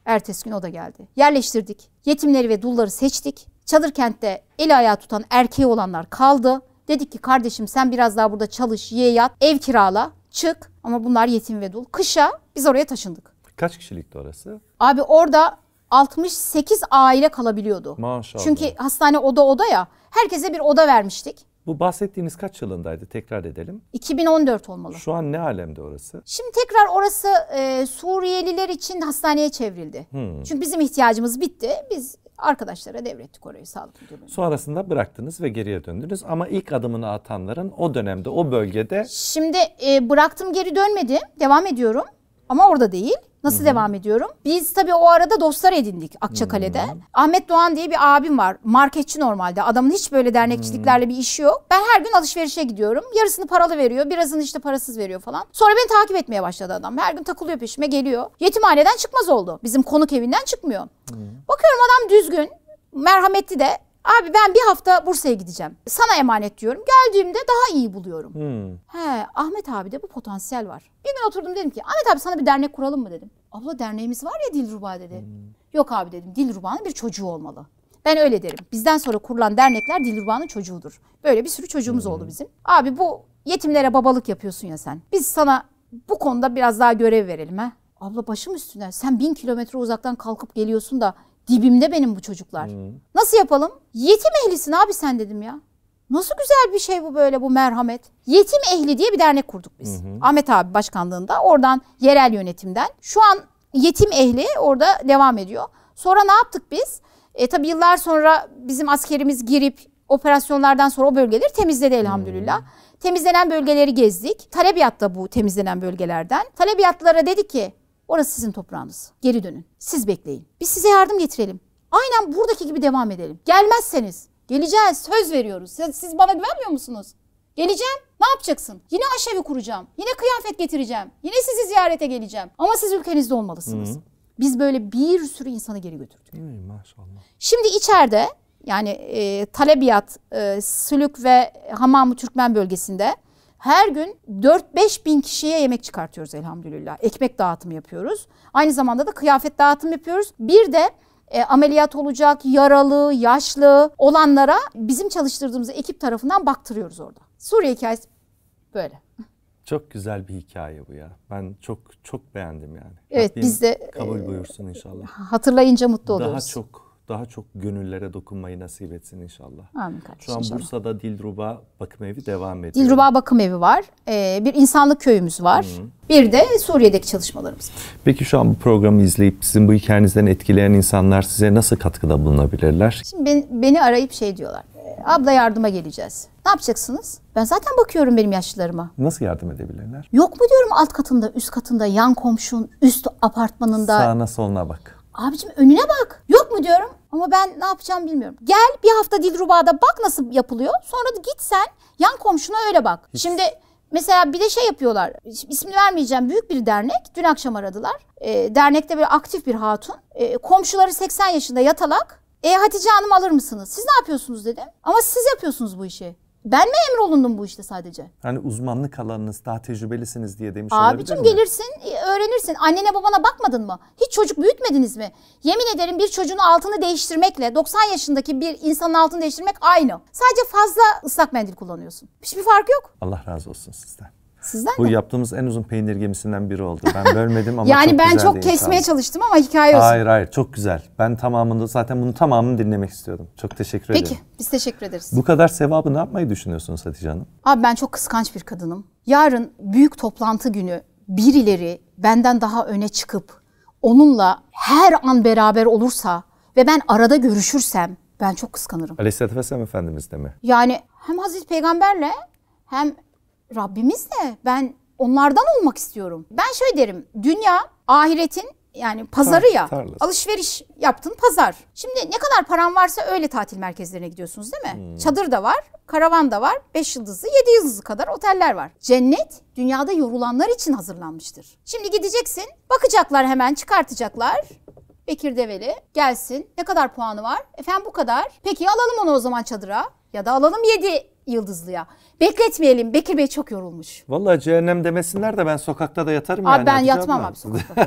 Ertesi gün o da geldi. Yerleştirdik. Yetimleri ve dulları seçtik. Çadır Çadırkent'te el ayağı tutan erkeği olanlar kaldı. Dedik ki kardeşim sen biraz daha burada çalış, ye yat, ev kirala, çık. Ama bunlar yetim ve dul. Kışa biz oraya taşındık. Kaç kişilikti orası? Abi orada 68 aile kalabiliyordu. Maşallah. Çünkü hastane oda oda ya. Herkese bir oda vermiştik. Bu bahsettiğiniz kaç yılındaydı tekrar edelim? 2014 olmalı. Şu an ne alemde orası? Şimdi tekrar orası e, Suriyeliler için hastaneye çevrildi. Hmm. Çünkü bizim ihtiyacımız bitti. Biz Arkadaşlara devrettik orayı sağlık müdürlüğüne. Sonrasında bıraktınız ve geriye döndünüz ama ilk adımını atanların o dönemde o bölgede. Şimdi e, bıraktım geri dönmedim devam ediyorum. Ama orada değil. Nasıl Hı-hı. devam ediyorum? Biz tabii o arada dostlar edindik Akçakale'de. Hı-hı. Ahmet Doğan diye bir abim var. Marketçi normalde. Adamın hiç böyle dernekçiliklerle Hı-hı. bir işi yok. Ben her gün alışverişe gidiyorum. Yarısını paralı veriyor. Birazını işte parasız veriyor falan. Sonra beni takip etmeye başladı adam. Her gün takılıyor peşime geliyor. Yetimhaneden çıkmaz oldu. Bizim konuk evinden çıkmıyor. Hı-hı. Bakıyorum adam düzgün. Merhametli de Abi ben bir hafta Bursa'ya gideceğim. Sana emanet diyorum. Geldiğimde daha iyi buluyorum. Hmm. He, Ahmet abi de bu potansiyel var. Bir gün oturdum dedim ki Ahmet abi sana bir dernek kuralım mı dedim. Abla derneğimiz var ya Dilruba dedi. Hmm. Yok abi dedim Dilruba'nın bir çocuğu olmalı. Ben öyle derim. Bizden sonra kurulan dernekler Dilruba'nın çocuğudur. Böyle bir sürü çocuğumuz hmm. oldu bizim. Abi bu yetimlere babalık yapıyorsun ya sen. Biz sana bu konuda biraz daha görev verelim ha. Abla başım üstüne sen bin kilometre uzaktan kalkıp geliyorsun da Dibimde benim bu çocuklar. Hmm. Nasıl yapalım? Yetim ehlisin abi sen dedim ya. Nasıl güzel bir şey bu böyle bu merhamet. Yetim ehli diye bir dernek kurduk biz. Hı Ahmet abi başkanlığında oradan yerel yönetimden. Şu an yetim ehli orada devam ediyor. Sonra ne yaptık biz? E tabi yıllar sonra bizim askerimiz girip operasyonlardan sonra o bölgeleri temizledi elhamdülillah. Hmm. Temizlenen bölgeleri gezdik. Talebiyatta bu temizlenen bölgelerden. Talebiyatlara dedi ki Orası sizin toprağınız. Geri dönün. Siz bekleyin. Biz size yardım getirelim. Aynen buradaki gibi devam edelim. Gelmezseniz geleceğiz söz veriyoruz. Siz, siz bana güvenmiyor musunuz? Geleceğim. Ne yapacaksın? Yine aşevi kuracağım. Yine kıyafet getireceğim. Yine sizi ziyarete geleceğim. Ama siz ülkenizde olmalısınız. Hı-hı. Biz böyle bir sürü insanı geri götürdük. Değil Maşallah. Şimdi içeride yani e, Talebiyat, e, Sülük ve Hamamı Türkmen bölgesinde her gün 4-5 bin kişiye yemek çıkartıyoruz elhamdülillah. Ekmek dağıtımı yapıyoruz. Aynı zamanda da kıyafet dağıtımı yapıyoruz. Bir de e, ameliyat olacak, yaralı, yaşlı olanlara bizim çalıştırdığımız ekip tarafından baktırıyoruz orada. Suriye hikayesi böyle. Çok güzel bir hikaye bu ya. Ben çok çok beğendim yani. Evet Rabbim biz de kabul e, buyursun inşallah. Hatırlayınca mutlu Daha Daha çok daha çok gönüllere dokunmayı nasip etsin inşallah. Amin kardeşim. Şu an inşallah. Bursa'da Dilruba Bakım Evi devam ediyor. Dilruba Bakım Evi var. Ee, bir insanlık köyümüz var. Hı. Bir de Suriye'deki çalışmalarımız Peki şu an bu programı izleyip sizin bu hikayenizden etkileyen insanlar size nasıl katkıda bulunabilirler? Şimdi beni, beni arayıp şey diyorlar. Ee, abla yardıma geleceğiz. Ne yapacaksınız? Ben zaten bakıyorum benim yaşlılarıma. Nasıl yardım edebilirler? Yok mu diyorum alt katında, üst katında, yan komşun, üst apartmanında. Sağına soluna bak. Abicim önüne bak. Yok mu diyorum ama ben ne yapacağımı bilmiyorum. Gel bir hafta Dilruba'da bak nasıl yapılıyor. Sonra git sen yan komşuna öyle bak. Hiç. Şimdi Mesela bir de şey yapıyorlar. İsmini vermeyeceğim. Büyük bir dernek. Dün akşam aradılar. E, dernekte böyle aktif bir hatun. E, komşuları 80 yaşında yatalak. E Hatice Hanım alır mısınız? Siz ne yapıyorsunuz dedim. Ama siz yapıyorsunuz bu işi. Ben mi emrolundum bu işte sadece? Hani uzmanlık alanınız daha tecrübelisiniz diye demiş Abicim olabilir mi? gelirsin e, öğrenirsin. Annene babana bakmadın mı? Hiç çocuk büyütmediniz mi? Yemin ederim bir çocuğun altını değiştirmekle 90 yaşındaki bir insanın altını değiştirmek aynı. Sadece fazla ıslak mendil kullanıyorsun. Hiçbir fark yok. Allah razı olsun sizden. Sizden Bu mi? yaptığımız en uzun peynir gemisinden biri oldu. Ben bölmedim ama <laughs> yani çok ben çok kesmeye insan. çalıştım ama hikaye olsun. Hayır hayır çok güzel. Ben tamamını zaten bunun tamamını dinlemek istiyordum. Çok teşekkür Peki, ederim. Peki biz teşekkür ederiz. Bu kadar sevabı ne yapmayı düşünüyorsunuz Hatice Hanım? Abi ben çok kıskanç bir kadınım. Yarın büyük toplantı günü birileri benden daha öne çıkıp onunla her an beraber olursa ve ben arada görüşürsem ben çok kıskanırım. Aleyhisselatü Vesselam Efendimiz de mi? Yani hem Hazreti Peygamberle hem Rabbimiz de ben onlardan olmak istiyorum. Ben şöyle derim dünya ahiretin yani pazarı ya. Tarlası. Alışveriş yaptın pazar. Şimdi ne kadar paran varsa öyle tatil merkezlerine gidiyorsunuz değil mi? Hmm. Çadır da var, karavan da var. 5 yıldızlı, 7 yıldızlı kadar oteller var. Cennet dünyada yorulanlar için hazırlanmıştır. Şimdi gideceksin, bakacaklar hemen çıkartacaklar. Bekir Develi gelsin. Ne kadar puanı var? Efendim bu kadar. Peki alalım onu o zaman çadıra ya da alalım 7 yıldızlıya. Bekletmeyelim. Bekir Bey çok yorulmuş. Vallahi cehennem demesinler de ben sokakta da yatarım abi yani. Abi ben yatmam abi sokakta.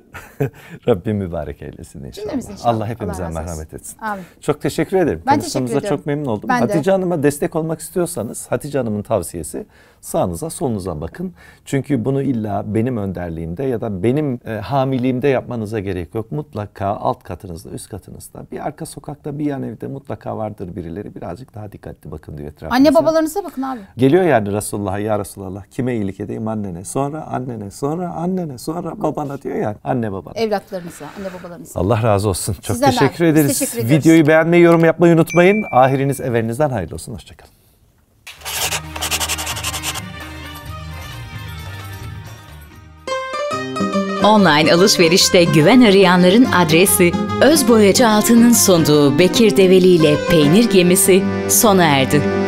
<laughs> Rabbim mübarek eylesin inşallah. inşallah. Allah hepimize Allah merhamet etsin. Abi Çok teşekkür ederim. Ben teşekkür ederim. çok memnun oldum. Ben Hatice de. Hanım'a destek olmak istiyorsanız Hatice Hanım'ın tavsiyesi sağınıza solunuza bakın. Çünkü bunu illa benim önderliğimde ya da benim e, hamiliğimde yapmanıza gerek yok. Mutlaka alt katınızda, üst katınızda, bir arka sokakta, bir yan evde mutlaka vardır birileri. Birazcık daha dikkatli bakın diyor etrafınıza. Anne babalarınıza bakın abi. Geliyor yani Resulullah'a ya Resulullah kime iyilik edeyim annene, sonra annene, sonra annene, sonra babana diyor yani anne babana. Evlatlarınıza, anne babalarınıza. Allah razı olsun. Çok Sizden teşekkür ederiz. Teşekkür Videoyu beğenmeyi, yorum yapmayı unutmayın. Ahiriniz evinizden hayırlı olsun. Hoşçakalın. Online alışverişte güven arayanların adresi Öz Boyacı Altın'ın sunduğu Bekir Develi ile Peynir Gemisi sona erdi.